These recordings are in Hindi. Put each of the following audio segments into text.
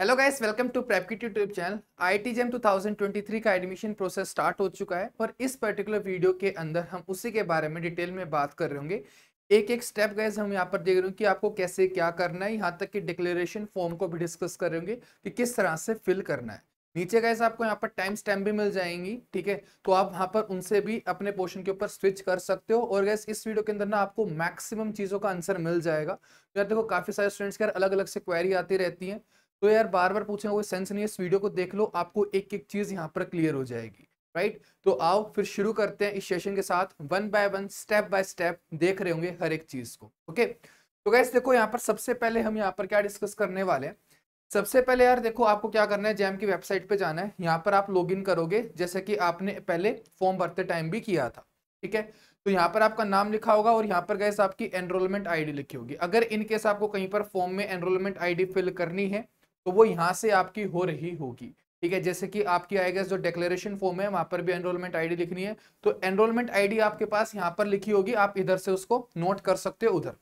Hello guys welcome to Prepkit YouTube channel I T JAM two का एडमिशन प्रोसेस स्टार्ट हो चुका है और इस पर्टिकुलर वीडियो के अंदर हम उसी के बारे में डिटेल में बात कर रहे होंगे एक एक स्टेप गाइज हम यहाँ पर देख रहे हैं कि आपको कैसे क्या करना है यहाँ तक कि डिक्लेरेशन फॉर्म को भी डिस्कस कर रहे होंगे कि किस तरह से फिल करना है नीचे गैस आपको यहाँ पर टाइम स्टैम्प भी मिल जाएंगी ठीक है तो आप वहाँ पर उनसे भी अपने पोर्शन के ऊपर स्विच कर सकते हो और गैस इस वीडियो के अंदर ना आपको मैक्सिमम चीज़ों का आंसर मिल जाएगा तो यार देखो काफ़ी सारे स्टूडेंट्स के अलग अलग से क्वेरी आती रहती हैं तो यार बार बार पूछे कोई सेंस नहीं है इस वीडियो को देख लो आपको एक एक चीज़ यहाँ पर क्लियर हो जाएगी राइट तो आओ फिर शुरू करते हैं इस सेशन के साथ one by one step by step देख रहे होंगे हर एक चीज़ को ओके तो गैस देखो यहाँ पर सबसे पहले हम यहाँ पर क्या डिस्कस करने वाले हैं सबसे पहले यार देखो आपको क्या करना है जैम की वेबसाइट पे जाना है यहाँ पर आप लॉगिन करोगे जैसे कि आपने पहले फॉर्म भरते टाइम भी किया था ठीक है तो यहाँ पर आपका नाम लिखा होगा और यहाँ पर गैस आपकी एनरोलमेंट आईडी लिखी होगी अगर इनकेस आपको कहीं पर फॉर्म में एनरोलमेंट आईडी फिल करनी है तो वो यहाँ से आपकी हो रही होगी ठीक है जैसे कि आपकी आएगा जो डिक्लेरेशन फॉर्म है वहां पर भी एनरोलमेंट आईडी लिखनी है तो एनरोलमेंट आईडी आपके पास यहाँ पर लिखी होगी आप इधर से उसको नोट कर सकते हो उधर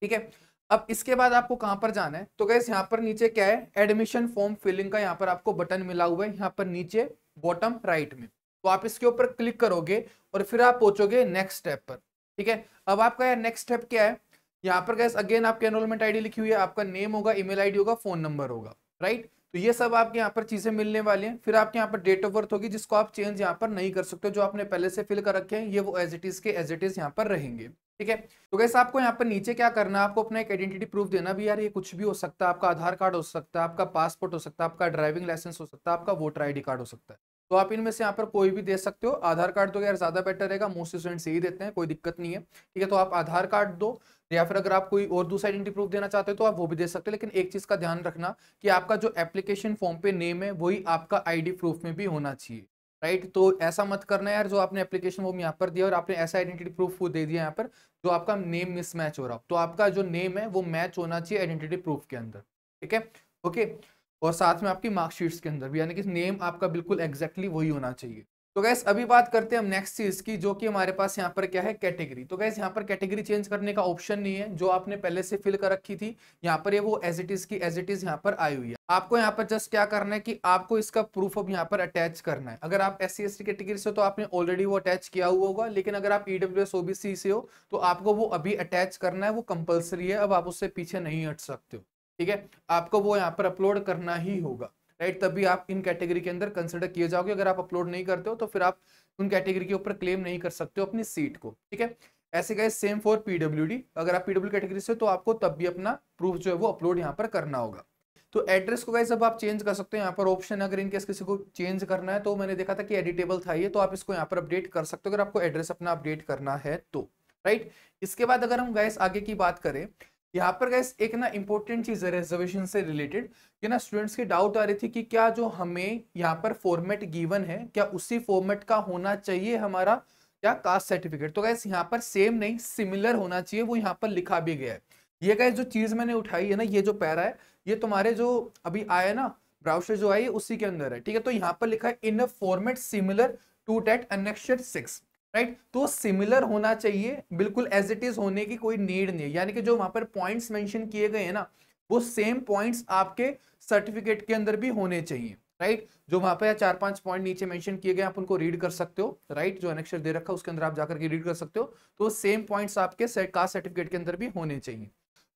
ठीक है अब इसके बाद आपको कहां पर जाना है तो गैस यहाँ पर नीचे क्या है एडमिशन फॉर्म फिलिंग का यहाँ पर आपको बटन मिला हुआ है यहाँ पर नीचे बॉटम राइट में तो आप इसके ऊपर क्लिक करोगे और फिर आप पहुंचोगे नेक्स्ट स्टेप पर ठीक है अब आपका यार नेक्स्ट स्टेप क्या है यहाँ पर गैस अगेन आपके एनरोलमेंट आईडी लिखी हुई है आपका नेम होगा ईमेल आईडी होगा फोन नंबर होगा राइट तो ये सब आपके यहाँ पर चीजें मिलने वाली हैं फिर आपके यहाँ पर डेट ऑफ बर्थ होगी जिसको आप चेंज यहाँ पर नहीं कर सकते जो आपने पहले से फिल कर रखे हैं ये वो एज इट इज के एज इट इज यहाँ पर रहेंगे ठीक है तो गैस आपको यहाँ पर नीचे क्या करना है आपको अपना एक आइडेंटिटी प्रूफ देना भी यार ये कुछ भी हो सकता है आपका आधार कार्ड हो सकता है आपका पासपोर्ट हो सकता है आपका ड्राइविंग लाइसेंस हो सकता है आपका वोटर आई कार्ड हो सकता है तो आप इनमें से यहाँ पर कोई भी दे सकते हो आधार कार्ड तो यार ज़्यादा बेटर रहेगा मोस्ट स्टूडेंट्स यही देते हैं कोई दिक्कत नहीं है ठीक है तो आप आधार कार्ड दो या फिर अगर आप कोई और दूसरा आइडेंटी प्रूफ देना चाहते हो तो आप वो भी दे सकते हो लेकिन एक चीज़ का ध्यान रखना कि आपका जो एप्लीकेशन फॉर्म पे नेम है वही आपका आईडी प्रूफ में भी होना चाहिए राइट तो ऐसा मत करना यार जो आपने एप्लीकेशन फॉर्म यहाँ पर दिया और आपने ऐसा आइडेंटिटी प्रूफ दे दिया यहाँ पर जो आपका नेम मिसमैच हो रहा हो तो आपका जो नेम है वो मैच होना चाहिए आइडेंटिटी प्रूफ के अंदर ठीक है ओके और साथ में आपकी मार्कशीट्स के अंदर भी यानी कि नेम आपका बिल्कुल एग्जैक्टली वही होना चाहिए तो गैस अभी बात करते हैं हम नेक्स्ट चीज की जो कि हमारे पास यहाँ पर क्या है कैटेगरी तो गैस यहाँ पर कैटेगरी चेंज करने का ऑप्शन नहीं है जो आपने पहले से फिल कर रखी थी यहाँ पर ये वो एज इट इज की एज इट इज यहाँ पर आई हुई है आपको यहाँ पर जस्ट क्या करना है कि आपको इसका प्रूफ अब यहाँ पर अटैच करना है अगर आप एस सी कैटेगरी से हो तो आपने ऑलरेडी वो अटैच किया हुआ होगा लेकिन अगर आप ईडब्ल्यू एस ओबीसी से हो तो आपको वो अभी अटैच करना है वो कंपल्सरी है अब आप उससे पीछे नहीं हट सकते हो ठीक है आपको वो यहाँ पर अपलोड करना ही होगा राइट तभी आप इन कैटेगरी के अंदर कंसिडर किए जाओगे अगर आप अपलोड नहीं करते हो तो फिर आप उन कैटेगरी के ऊपर क्लेम नहीं कर सकते हो अपनी सीट को ठीक है ऐसे गए सेम फॉर पीडब्ल्यू अगर आप पीडब्ल्यू कैटेगरी से तो आपको तब भी अपना प्रूफ जो है वो अपलोड यहाँ पर करना होगा तो एड्रेस को गाइस अब आप चेंज कर सकते हो यहाँ पर ऑप्शन अगर इनकेस किसी को चेंज करना है तो मैंने देखा था कि एडिटेबल था ये तो आप इसको यहाँ पर अपडेट कर सकते हो अगर आपको एड्रेस अपना अपडेट करना है तो राइट इसके बाद अगर हम गाइस आगे की बात करें यहाँ पर गैस एक ना इंपॉर्टेंट चीज है रिजर्वेशन से रिलेटेड कि ना स्टूडेंट्स की डाउट आ रही थी कि क्या जो हमें यहाँ पर फॉर्मेट गिवन है क्या उसी फॉर्मेट का होना चाहिए हमारा या कास्ट सर्टिफिकेट तो गैस यहाँ पर सेम नहीं सिमिलर होना चाहिए वो यहाँ पर लिखा भी गया है ये गैस जो चीज मैंने उठाई है ना ये जो पैरा है ये तुम्हारे जो अभी आया ना ब्राउशर जो आई है उसी के अंदर है ठीक है तो यहाँ पर लिखा है in a format similar to that annexure six right right? तो सिमिलर होना चाहिए बिल्कुल एज इट इज होने की कोई नीड नहीं है यानी कि जो वहां पर पॉइंट्स मेंशन किए गए हैं ना वो सेम पॉइंट्स आपके सर्टिफिकेट के अंदर भी होने चाहिए राइट right? जो वहां पर चार पांच पॉइंट नीचे मेंशन किए गए आप उनको रीड कर सकते हो राइट right? जो अनेक्षर दे रखा है उसके अंदर आप जाकर के रीड कर सकते हो तो सेम पॉइंट्स आपके कास्ट सर्टिफिकेट के अंदर भी होने चाहिए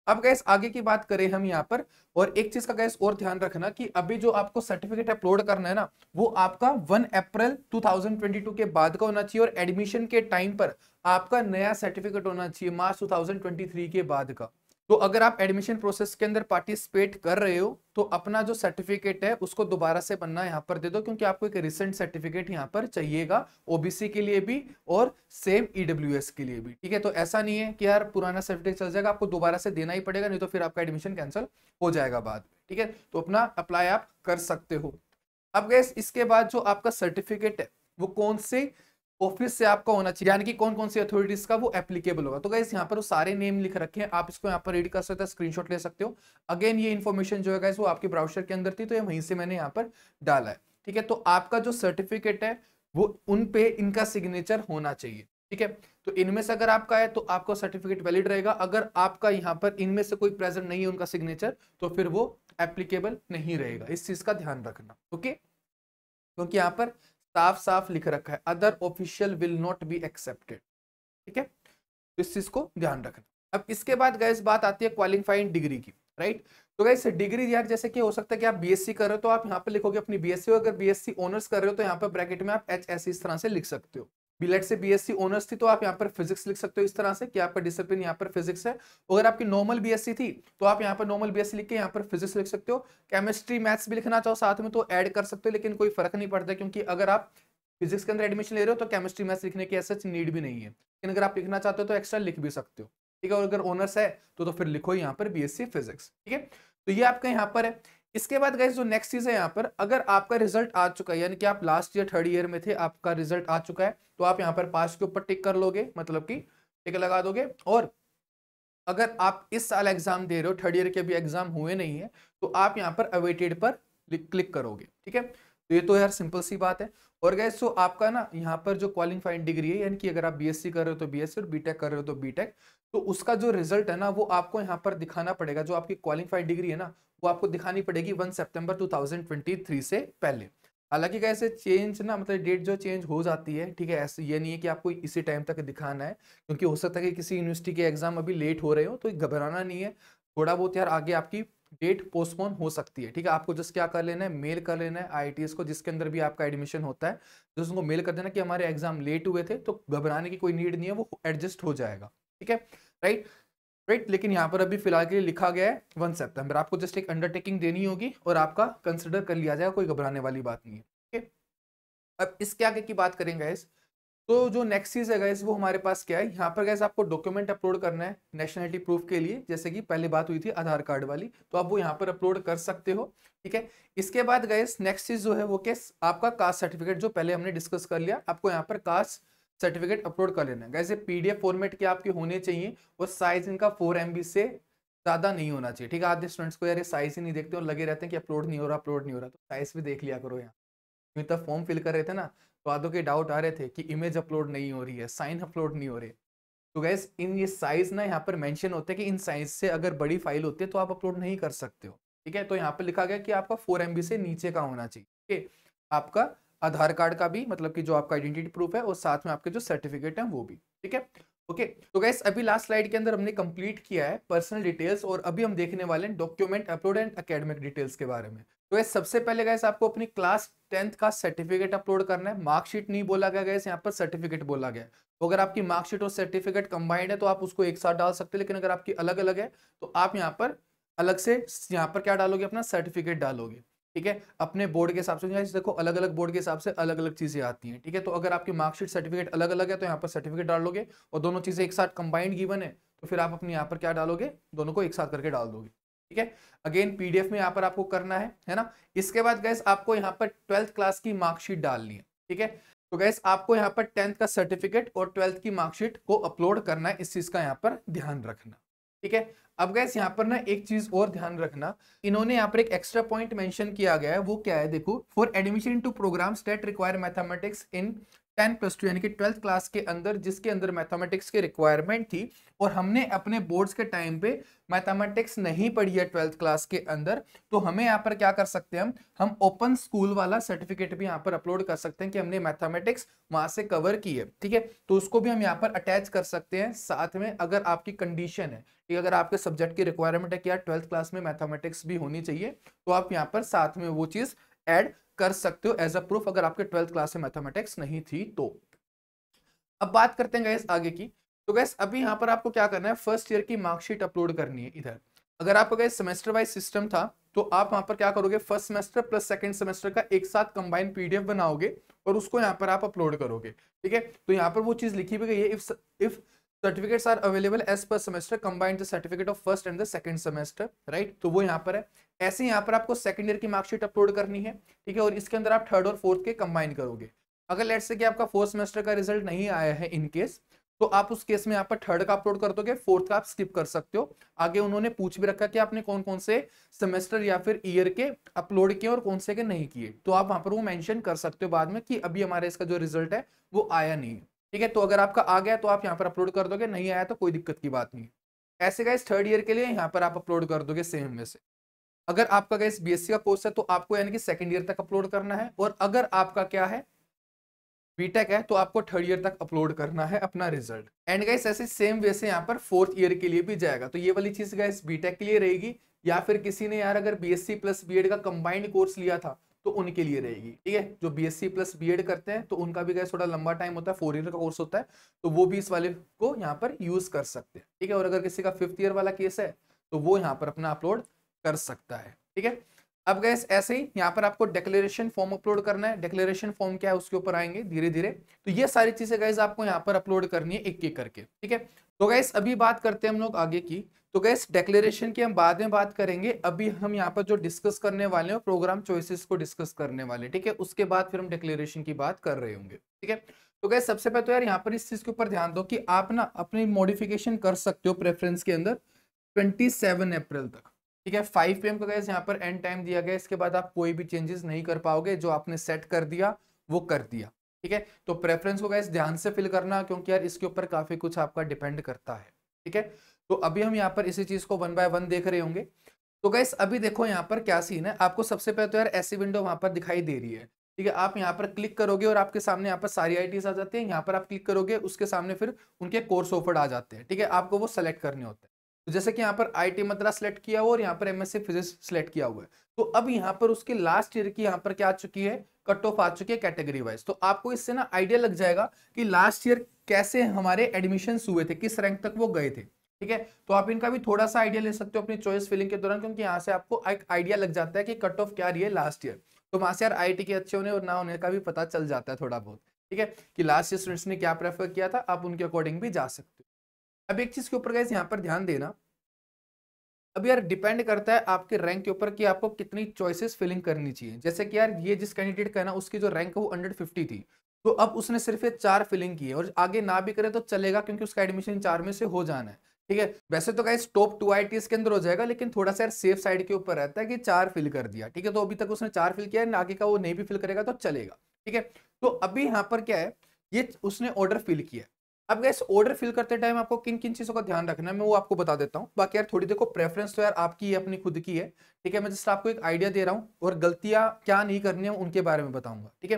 अब गैस आगे की बात करें हम यहाँ पर और एक चीज का गैस और ध्यान रखना कि अभी जो आपको सर्टिफिकेट अपलोड करना है ना वो आपका 1 अप्रैल 2022 के बाद का होना चाहिए और एडमिशन के टाइम पर आपका नया सर्टिफिकेट होना चाहिए मार्च 2023 के बाद का तो अगर आप एडमिशन प्रोसेस के अंदर पार्टिसिपेट कर रहे हो तो अपना जो सर्टिफिकेट है उसको दोबारा से बनना यहाँ पर दे दो क्योंकि आपको एक रिसेंट सर्टिफिकेट यहाँ पर चाहिएगा ओबीसी के लिए भी और सेम ईडब्ल्यू e के लिए भी ठीक है तो ऐसा नहीं है कि यार पुराना सर्टिफिकेट चल जाएगा आपको दोबारा से देना ही पड़ेगा नहीं तो फिर आपका एडमिशन कैंसिल हो जाएगा बाद में ठीक है तो अपना अप्लाई आप कर सकते हो अब गैस इसके बाद जो आपका सर्टिफिकेट है वो कौन से ऑफिस से आपका होना चाहिए यानी कि कौन कौन सी अथॉरिटीज का वो एप्लीकेबल होगा तो गाइस यहाँ पर वो सारे नेम लिख रखे हैं आप इसको यहाँ पर रीड कर सकते हैं स्क्रीनशॉट ले सकते हो अगेन ये इन्फॉर्मेशन जो है गाइज वो आपके ब्राउचर के अंदर थी तो ये वहीं से मैंने यहाँ पर डाला है ठीक है तो आपका जो सर्टिफिकेट है वो उन पे इनका सिग्नेचर होना चाहिए ठीक है तो इनमें से अगर आपका है तो आपका सर्टिफिकेट वैलिड रहेगा अगर आपका यहाँ पर इनमें से कोई प्रेजेंट नहीं है उनका सिग्नेचर तो फिर वो एप्लीकेबल नहीं रहेगा इस चीज का ध्यान रखना ओके क्योंकि यहाँ पर साफ साफ लिख रखा है other official will not be accepted ठीक है तो इस चीज को ध्यान रखना अब इसके बाद गैस बात आती है क्वालिफाइंग डिग्री की राइट तो गैस डिग्री यार जैसे कि हो सकता है कि आप बीएससी कर रहे हो तो आप यहाँ पे लिखोगे अपनी बीएससी अगर बीएससी ऑनर्स कर रहे हो तो यहाँ पे ब्रैकेट में आप एच इस तरह से लिख सकते हो लेट से बीएससी ऑनर्स थी तो आप यहाँ पर फिजिक्स लिख सकते हो इस तरह से कि आपका डिसिप्लिन यहाँ पर फिजिक्स है अगर आपकी नॉर्मल बीएससी थी तो आप यहाँ पर नॉर्मल बीएससी लिख के यहाँ पर फिजिक्स लिख सकते हो केमिस्ट्री मैथ्स भी लिखना चाहो साथ में तो ऐड कर सकते हो लेकिन कोई फर्क नहीं पड़ता क्योंकि अगर आप फिजिक्स के अंदर एडमिशन ले रहे हो तो केमिस्ट्री मैथ्स लिखने की ऐसा नीड भी नहीं है लेकिन अगर आप लिखना चाहते हो तो एक्स्ट्रा लिख भी सकते हो ठीक है और अगर ऑनर्स है तो, तो, फिर लिखो यहाँ पर बी फिजिक्स ठीक है तो ये आपका यहाँ पर है इसके बाद गए जो नेक्स्ट चीज़ है यहाँ पर अगर आपका रिजल्ट आ चुका है यानी कि आप लास्ट ईयर थर्ड ईयर में थे आपका रिजल्ट आ चुका है तो आप यहाँ पर पास के ऊपर टिक कर लोगे मतलब कि टिक लगा दोगे और अगर आप इस साल एग्जाम दे रहे हो थर्ड ईयर के भी एग्जाम हुए नहीं है तो आप यहाँ पर अवेटेड पर क्लिक करोगे ठीक है तो ये तो यार सिंपल सी बात है और गैस तो आपका ना यहाँ पर जो क्वालिफाइड डिग्री है यानी कि अगर आप बीएससी कर रहे हो तो बीएससी और बीटेक कर रहे हो तो बीटेक तो उसका जो रिजल्ट है ना वो आपको यहाँ पर दिखाना पड़ेगा जो आपकी क्वालिफाइड डिग्री है ना वो आपको दिखानी पड़ेगी वन सेप्टेम्बर टू से पहले हालांकि कैसे चेंज ना मतलब डेट जो चेंज हो जाती है ठीक है ऐसे ये नहीं है कि आपको इसी टाइम तक दिखाना है क्योंकि हो सकता है कि किसी यूनिवर्सिटी के एग्जाम अभी लेट हो रहे हो तो घबराना नहीं है थोड़ा बहुत यार आगे आपकी डेट पोस्टपोन हो सकती है ठीक है आपको जस्ट क्या कर लेना है मेल कर लेना है आई को जिसके अंदर भी आपका एडमिशन होता है जस्ट उनको मेल कर देना कि हमारे एग्जाम लेट हुए थे तो घबराने की कोई नीड नहीं है वो एडजस्ट हो जाएगा ठीक है राइट राइट लेकिन यहाँ पर अभी फिलहाल के लिए लिखा गया है वन सेप्टेम्बर आपको जस्ट एक अंडरटेकिंग देनी होगी और आपका कंसिडर कर लिया जाएगा कोई घबराने वाली बात नहीं है ठीक है अब इसके आगे की बात करेंगे इस तो जो नेक्स्ट चीज है गैस वो हमारे पास क्या है यहाँ पर गैस आपको डॉक्यूमेंट अपलोड करना है नेशनलिटी प्रूफ के लिए जैसे कि पहले बात हुई थी आधार कार्ड वाली तो आप वो यहाँ पर अपलोड कर सकते हो ठीक है इसके बाद गैस नेक्स्ट चीज जो है वो कैस आपका कास्ट सर्टिफिकेट जो पहले हमने डिस्कस कर लिया आपको यहाँ पर कास्ट सर्टिफिकेट अपलोड कर लेना है गैसे पीडीएफ फॉर्मेट के आपके होने चाहिए और साइज इनका फोर एम से ज्यादा नहीं होना चाहिए ठीक है आधे स्टूडेंट्स को यार साइज ही नहीं देखते और लगे रहते हैं कि अपलोड नहीं हो रहा अपलोड नहीं हो रहा तो साइज भी देख लिया करो यहाँ तब फॉर्म फिल कर रहे थे ना तो आदो के डाउट आ रहे थे कि इमेज अपलोड नहीं हो रही है साइन अपलोड नहीं हो रहे तो गैस इन ये साइज ना यहाँ पर मेंशन होते हैं कि इन साइज से अगर बड़ी फाइल होती है तो आप अपलोड नहीं कर सकते हो ठीक है तो यहाँ पर लिखा गया कि आपका फोर एम से नीचे का होना चाहिए ठीक है आपका आधार कार्ड का भी मतलब कि जो आपका आइडेंटिटी प्रूफ है और साथ में आपके जो सर्टिफिकेट है वो भी ठीक है ओके तो गैस अभी लास्ट स्लाइड के अंदर हमने कंप्लीट किया है पर्सनल डिटेल्स और अभी हम देखने वाले हैं document upload and academic details के बारे में तो ये सबसे पहले गैस आपको अपनी क्लास टेंथ का सर्टिफिकेट अपलोड करना है मार्कशीट नहीं बोला गया गैस यहाँ पर सर्टिफिकेट बोला गया तो अगर आपकी मार्कशीट और सर्टिफिकेट कंबाइंड है तो आप उसको एक साथ डाल सकते हैं लेकिन अगर आपकी अलग अलग है तो आप यहाँ पर अलग से यहाँ पर क्या डालोगे अपना सर्टिफिकेट डालोगे ठीक है अपने बोर्ड के हिसाब से देखो अलग अलग बोर्ड के हिसाब से अलग अलग चीजें आती हैं ठीक है तो अगर आपकी मार्कशीट सर्टिफिकेट अलग अलग है तो यहाँ पर सर्टिफिकेट डालोगे और दोनों चीजें एक साथ कंबाइंड गिवन है तो फिर आप अपने यहाँ पर क्या डालोगे दोनों को एक साथ करके डाल दोगे ठीक है अगेन पीडीएफ में यहाँ पर आपको करना है है ना इसके बाद गैस आपको यहाँ पर ट्वेल्थ क्लास की मार्कशीट डालनी है ठीक है तो गैस आपको यहाँ पर टेंथ का सर्टिफिकेट और ट्वेल्थ की मार्कशीट को अपलोड करना है इस चीज का यहाँ पर ध्यान रखना ठीक है अब गैस यहाँ पर ना एक चीज और ध्यान रखना इन्होंने यहाँ पर एक एक्स्ट्रा पॉइंट मेंशन किया गया है वो क्या है देखो for admission to programme state require mathematics in ten plus two यानी कि ट्वेल्थ क्लास के अंदर जिसके अंदर मैथमेटिक्स की रिक्वायरमेंट थी और हमने अपने बोर्ड्स के टाइम पे मैथमेटिक्स नहीं पढ़ी है ट्वेल्थ क्लास के अंदर तो हमें यहाँ पर क्या कर सकते हैं हम हम ओपन स्कूल वाला सर्टिफिकेट भी यहाँ पर अपलोड कर सकते हैं कि हमने मैथमेटिक्स वहाँ से कवर की है ठीक है तो उसको भी हम यहाँ पर अटैच कर सकते हैं साथ में अगर आपकी कंडीशन है कि अगर आपके सब्जेक्ट की रिक्वायरमेंट है कि यार ट्वेल्थ क्लास में मैथमेटिक्स भी होनी चाहिए तो आप यहाँ पर साथ में वो चीज़ एड कर सकते हो एज अ प्रूफ अगर आपके ट्वेल्थ क्लास में मैथमेटिक्स नहीं थी तो अब बात करते हैं गैस आगे की तो गैस अभी यहाँ पर आपको क्या करना है फर्स्ट ईयर की मार्कशीट अपलोड करनी है इधर अगर आपका गैस सेमेस्टर वाइज सिस्टम था तो आप वहां पर क्या करोगे first semester plus second semester का एक साथ कंबाइन पीडीएफ बनाओगे और उसको यहाँ पर आप अपलोड करोगे ठीक है तो यहाँ पर वो चीज लिखी भी गई है if if certificates are available as per semester combined the certificate of first and the second semester right तो वो यहाँ पर है ऐसे यहाँ पर आपको सेकंड ईयर की मार्कशीट अपलोड करनी है ठीक है और इसके अंदर आप थर्ड और फोर्थ के कंबाइन करोगे अगर लेट से कि आपका फोर्थ सेमेस्टर का रिजल्ट नहीं आया है इन केस तो आप उस केस में यहाँ पर थर्ड का अपलोड कर दोगे फोर्थ का आप स्किप कर सकते हो आगे उन्होंने पूछ भी रखा कि आपने कौन कौन से सेमेस्टर या फिर ईयर के अपलोड किए और कौन से के नहीं किए तो आप वहां पर वो मेंशन कर सकते हो बाद में कि अभी हमारे इसका जो रिजल्ट है वो आया नहीं ठीक है तो अगर आपका आ गया तो आप यहाँ पर अपलोड कर दोगे नहीं आया तो कोई दिक्कत की बात नहीं ऐसे का थर्ड ईयर के लिए यहाँ पर आप अपलोड कर दोगे सेम में से अगर आपका गैस बीएससी का कोर्स है तो आपको यानी कि सेकेंड ईयर तक अपलोड करना है और अगर आपका क्या है बीटेक है तो आपको थर्ड ईयर तक अपलोड करना है अपना रिजल्ट एंड गैस ऐसे सेम वे से यहाँ पर फोर्थ ईयर के लिए भी जाएगा तो ये वाली चीज गैस बीटेक के लिए रहेगी या फिर किसी ने यार अगर बीएससी प्लस बीएड का कंबाइंड कोर्स लिया था तो उनके लिए रहेगी ठीक है जो बीएससी प्लस बीएड करते हैं तो उनका भी गैस थोड़ा लंबा टाइम होता है फोर ईयर का कोर्स होता है तो वो भी इस वाले को यहाँ पर यूज कर सकते हैं ठीक है और अगर किसी का फिफ्थ ईयर वाला केस है तो वो यहाँ पर अपना अपलोड कर सकता है ठीक है अब गैस ऐसे ही यहाँ पर आपको डेक्लेरेशन फॉर्म अपलोड करना है डेक्लेरेशन फॉर्म क्या है उसके ऊपर आएंगे धीरे धीरे तो ये सारी चीजें गैस आपको यहाँ पर अपलोड करनी है एक एक करके ठीक है तो गैस अभी बात करते हैं हम लोग आगे की तो गैस डेक्लेरेशन की हम बाद में बात करेंगे अभी हम यहाँ पर जो डिस्कस करने वाले हैं प्रोग्राम चॉइसिस को डिस्कस करने वाले ठीक है उसके बाद फिर हम डेक्लेरेशन की बात कर रहे होंगे ठीक है तो गैस सबसे पहले तो यार यहाँ पर इस चीज के ऊपर ध्यान दो कि आप ना अपनी मॉडिफिकेशन कर सकते हो प्रेफरेंस के अंदर ट्वेंटी अप्रैल तक ठीक है फाइव पी का गैस यहाँ पर एंड टाइम दिया गया इसके बाद आप कोई भी चेंजेस नहीं कर पाओगे जो आपने सेट कर दिया वो कर दिया ठीक है तो प्रेफरेंस को गैस ध्यान से फिल करना क्योंकि यार इसके ऊपर काफी कुछ आपका डिपेंड करता है ठीक है तो अभी हम यहाँ पर इसी चीज को वन बाय वन देख रहे होंगे तो गैस अभी देखो यहाँ पर क्या सीन है आपको सबसे पहले तो यार ऐसी विंडो वहां पर दिखाई दे रही है ठीक है आप यहाँ पर क्लिक करोगे और आपके सामने यहाँ पर सारी आई आ जाती है यहाँ पर आप क्लिक करोगे उसके सामने फिर उनके कोर्स ऑफर्ड आ जाते हैं ठीक है आपको वो सेलेक्ट करने होते हैं तो जैसे कि यहाँ पर टी मद्रास सेलेक्ट किया हुआ और यहाँ पर एमएससी फिजिक्स सेलेक्ट किया हुआ है तो अब यहाँ पर उसके लास्ट ईयर की यहाँ पर क्या आ चुकी है कट ऑफ आ चुकी है कैटेगरी वाइज तो आपको इससे ना आइडिया लग जाएगा कि लास्ट ईयर कैसे हमारे एडमिशन हुए थे किस रैंक तक वो गए थे ठीक है तो आप इनका भी थोड़ा सा आइडिया ले सकते हो अपनी चॉइस फिलिंग के दौरान क्योंकि यहाँ से आपको एक आइडिया लग जाता है कि कट ऑफ क्या रही है लास्ट ईयर तो वहां से यार आई के अच्छे होने और ना होने का भी पता चल जाता है थोड़ा बहुत ठीक है कि लास्ट ईयर स्टूडेंट्स ने क्या प्रेफर किया था आप उनके अकॉर्डिंग भी जा सकते अब एक चीज के ऊपर गैस यहाँ पर ध्यान देना अब यार डिपेंड करता है आपके रैंक के ऊपर कि आपको कितनी चॉइसेस फिलिंग करनी चाहिए जैसे कि यार ये जिस कैंडिडेट का है ना उसकी जो रैंक है वो हंड्रेड फिफ्टी थी तो अब उसने सिर्फ ये चार फिलिंग की है और आगे ना भी करे तो चलेगा क्योंकि उसका एडमिशन चार में से हो जाना है ठीक है वैसे तो गाइस टॉप टू आई के अंदर हो जाएगा लेकिन थोड़ा सा यार सेफ साइड के ऊपर रहता है कि चार फिल कर दिया ठीक है तो अभी तक उसने चार फिल किया है आगे का वो नहीं भी फिल करेगा तो चलेगा ठीक है तो अभी यहाँ पर क्या है ये उसने ऑर्डर फिल किया अब गैस ऑर्डर फिल करते टाइम आपको किन किन चीज़ों का ध्यान रखना है मैं वो आपको बता देता हूँ बाकी यार थोड़ी देखो प्रेफरेंस तो यार आपकी है अपनी खुद की है ठीक है मैं जस्ट आपको एक आइडिया दे रहा हूँ और गलतियाँ क्या नहीं करनी है उनके बारे में बताऊंगा ठीक है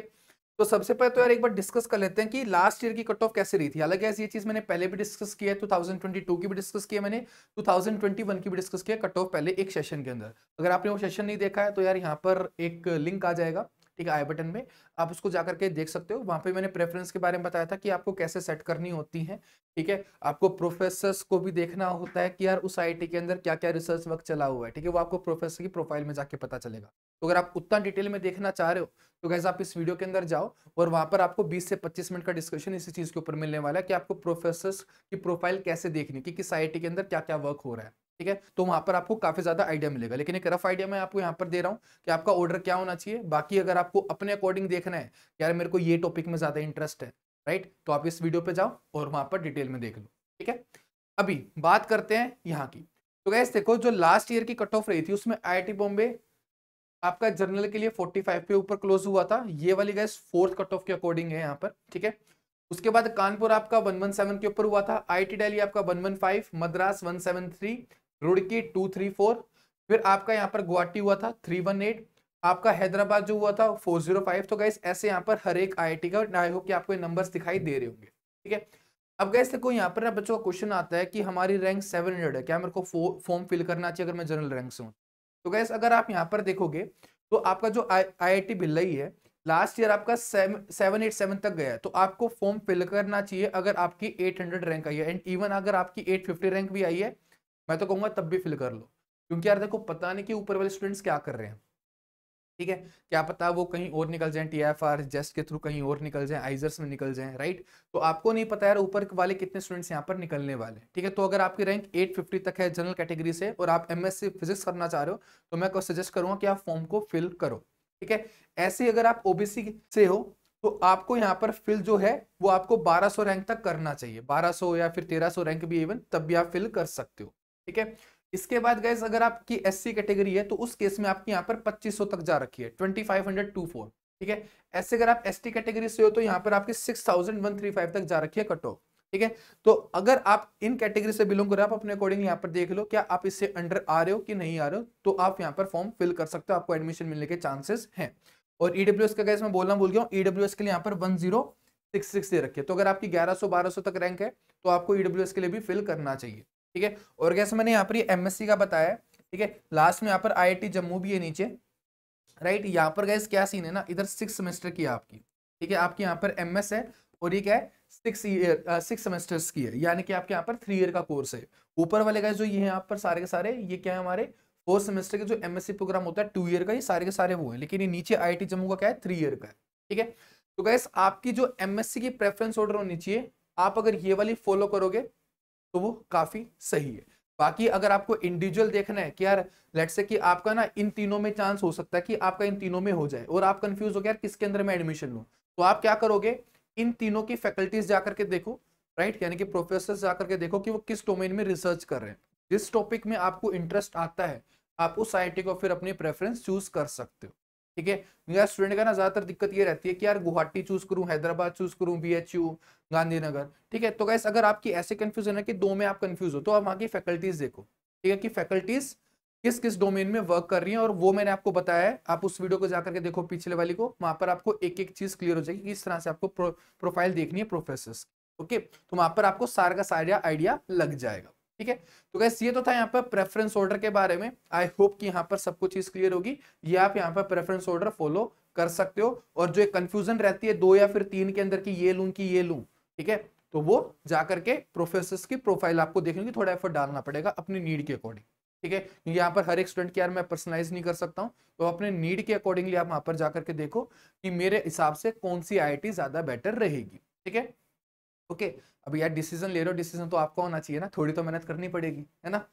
तो सबसे पहले तो यार एक बार डिस्कस कर लेते हैं कि लास्ट ईयर की कट ऑफ कैसे रही थी हालांकि ऐसी ये चीज़ मैंने पहले भी डिस्कस किया है 2022 की भी डिस्कस किया मैंने 2021 की भी डिस्कस किया कट ऑफ पहले एक सेशन के अंदर अगर आपने वो सेशन नहीं देखा है तो यार यहाँ पर एक लिंक आ जाएगा ठीक है आई बटन में आप उसको जा करके देख सकते हो वहां पे मैंने प्रेफरेंस के बारे में बताया था कि आपको कैसे सेट करनी होती है ठीक है आपको प्रोफेसर्स को भी देखना होता है कि यार उस आई के अंदर क्या क्या रिसर्च वर्क चला हुआ है ठीक है वो आपको प्रोफेसर की प्रोफाइल में जाके पता चलेगा तो अगर आप उतना डिटेल में देखना चाह रहे हो तो कैसे आप इस वीडियो के अंदर जाओ और वहां पर आपको 20 से 25 मिनट का डिस्कशन इसी चीज़ के ऊपर मिलने वाला है कि आपको प्रोफेसर की प्रोफाइल कैसे देखनी कि किस आई के अंदर क्या क्या वर्क हो रहा है ठीक है तो वहां पर आपको काफी ज्यादा आइडिया मिलेगा लेकिन एक रफ आइडिया मैं आपको यहाँ पर दे रहा हूँ कि आपका ऑर्डर क्या होना चाहिए बाकी अगर आपको अपने अकॉर्डिंग देखना है यार मेरे को ये टॉपिक में ज्यादा इंटरेस्ट है राइट तो आप इस वीडियो पे जाओ और वहां पर डिटेल में देख लो ठीक है अभी बात करते हैं यहाँ की तो गैस देखो जो लास्ट ईयर की कट ऑफ रही थी उसमें आई बॉम्बे आपका जर्नल के लिए 45 पे ऊपर क्लोज हुआ था ये वाली गैस फोर्थ कट ऑफ के अकॉर्डिंग है यहाँ पर ठीक है उसके बाद कानपुर आपका 117 के ऊपर हुआ था आई टी आपका 115 Madras 173 seven Roorkee two three four फिर आपका यहाँ पर गुवाहाटी हुआ था थ्री वन एट आपका हैदराबाद जो हुआ था फोर जीरो फाइव तो गैस ऐसे यहाँ पर हर एक आई का आई होप कि आपको ये नंबर्स दिखाई दे रहे होंगे ठीक है अब गैस देखो यहाँ पर ना बच्चों का क्वेश्चन आता है कि हमारी रैंक सेवन हंड्रेड है क्या मेरे को फॉर्म फिल करना चाहिए अगर मैं जनरल रैंक से हूँ तो गैस अगर आप यहाँ पर देखोगे तो आपका जो आई आई टी भिल्लई है लास्ट ईयर आपका सेवन एट सेवन तक गया है तो आपको फॉर्म फिल करना चाहिए अगर आपकी एट हंड्रेड रैंक आई है एंड इवन अगर आपकी एट फिफ्टी रैंक भी आई है मैं तो कहूंगा तब भी फिल कर लो क्योंकि यार देखो पता नहीं कि ऊपर वाले स्टूडेंट्स क्या कर रहे हैं ठीक है क्या पता वो कहीं और निकल जाएं टी एफ आर जेस्ट के थ्रू कहीं और निकल जाएं आइजर्स में निकल जाएं राइट तो आपको नहीं पता यार ऊपर वाले कितने स्टूडेंट्स यहाँ पर निकलने वाले ठीक है तो अगर आपकी रैंक 850 तक है जनरल कैटेगरी से और आप एम एस फिजिक्स करना चाह रहे हो तो मैं सजेस्ट करूंगा कि आप फॉर्म को फिल करो ठीक है ऐसे अगर आप ओबीसी से हो तो आपको यहाँ पर फिल जो है वो आपको सौ रैंक तक करना चाहिए सौ या फिर सौ रैंक भी इवन तब भी आप फिल कर सकते हो ठीक है इसके बाद गैस अगर आपकी एस कैटेगरी है तो उस केस में आपकी यहाँ पर 2500 तक जा रखी है 2524 ठीक है ऐसे अगर आप एस कैटेगरी से हो तो यहाँ पर आपकी 6135 तक जा रखी है कट ऑफ ठीक है तो अगर आप इन कैटेगरी से बिलोंग कर रहे हो आप अपने अकॉर्डिंग यहाँ पर देख लो क्या आप इससे अंडर आ रहे हो कि नहीं आ रहे हो तो आप यहाँ पर फॉर्म फिल कर सकते हो आपको एडमिशन मिलने के चांसेस हैं और ईडब्ल्यू e का गैस मैं बोलना बोल गया हूँ ईडब्ल्यू e के लिए यहाँ पर वन दे रखी तो अगर आपकी ग्यारह सौ तक रैंक है तो आपको ईडब्ल्यू e के लिए भी फिल करना चाहिए ठीक है और कैसे मैंने यहाँ पर एमएससी का बताया ठीक है लास्ट में यहाँ पर आई जम्मू भी है नीचे राइट यहाँ पर गैस क्या सीन है ना इधर सिक्स सेमेस्टर की आपकी ठीक है आपके यहाँ पर एम है और ये क्या है सिक्स ईयर सिक्स सेमेस्टर्स की है यानी कि आपके यहाँ पर थ्री ईयर का कोर्स है ऊपर वाले गए जो ये यहाँ पर सारे के सारे ये क्या है हमारे फोर्थ सेमेस्टर के जो एमएससी प्रोग्राम होता है टू ईयर का ये सारे के सारे वो है लेकिन ये नीचे आई जम्मू का क्या है थ्री ईयर का है ठीक है तो गैस आपकी जो एमएससी की प्रेफरेंस ऑर्डर होनी चाहिए आप अगर ये वाली फॉलो करोगे तो वो काफ़ी सही है बाकी अगर आपको इंडिविजुअल देखना है कि यार लेट से कि आपका ना इन तीनों में चांस हो सकता है कि आपका इन तीनों में हो जाए और आप कंफ्यूज हो गया यार किसके अंदर मैं एडमिशन लू तो आप क्या करोगे इन तीनों की फैकल्टीज जाकर के देखो राइट यानी कि प्रोफेसर जाकर के देखो कि वो किस डोमेन में रिसर्च कर रहे हैं जिस टॉपिक में आपको इंटरेस्ट आता है आप उस आई को फिर अपनी प्रेफरेंस चूज कर सकते हो ठीक है यार स्टूडेंट का ना ज्यादातर दिक्कत ये रहती है कि यार गुवाहाटी चूज करूँ हैदराबाद चूज करूँ बी एच यू गांधीनगर ठीक है तो गैस अगर आपकी ऐसे कंफ्यूजन है कि दो में आप कंफ्यूज हो तो आप वहाँ की फैकल्टीज देखो ठीक है कि फैकल्टीज किस किस डोमेन में वर्क कर रही है और वो मैंने आपको बताया है आप उस वीडियो को जाकर के देखो पिछले वाली को वहां पर आपको एक एक चीज क्लियर हो जाएगी किस तरह से आपको प्रो, प्रोफाइल देखनी है प्रोफेसर ओके तो वहां पर आपको सारा का सारा आइडिया लग जाएगा ठीक है तो गैस ये तो था यहाँ पर प्रेफरेंस ऑर्डर के बारे में आई होप कि यहाँ पर कुछ चीज क्लियर होगी ये आप यहाँ पर प्रेफरेंस ऑर्डर फॉलो कर सकते हो और जो एक कंफ्यूजन रहती है दो या फिर तीन के अंदर की ये लू की ये लू ठीक है तो वो जाकर के प्रोफेसर की प्रोफाइल आपको देखने की थोड़ा एफर्ट डालना पड़ेगा अपनी नीड के अकॉर्डिंग ठीक है क्योंकि यहाँ पर हर एक स्टूडेंट की यार मैं पर्सनलाइज नहीं कर सकता हूँ तो अपने नीड के अकॉर्डिंगली आप वहां पर जाकर के देखो कि मेरे हिसाब से कौन सी आई ज्यादा बेटर रहेगी ठीक है ओके अब यार डिसीजन ले रहे हो डिसीजन तो आपको होना चाहिए ना थोड़ी तो मेहनत करनी पड़ेगी है ना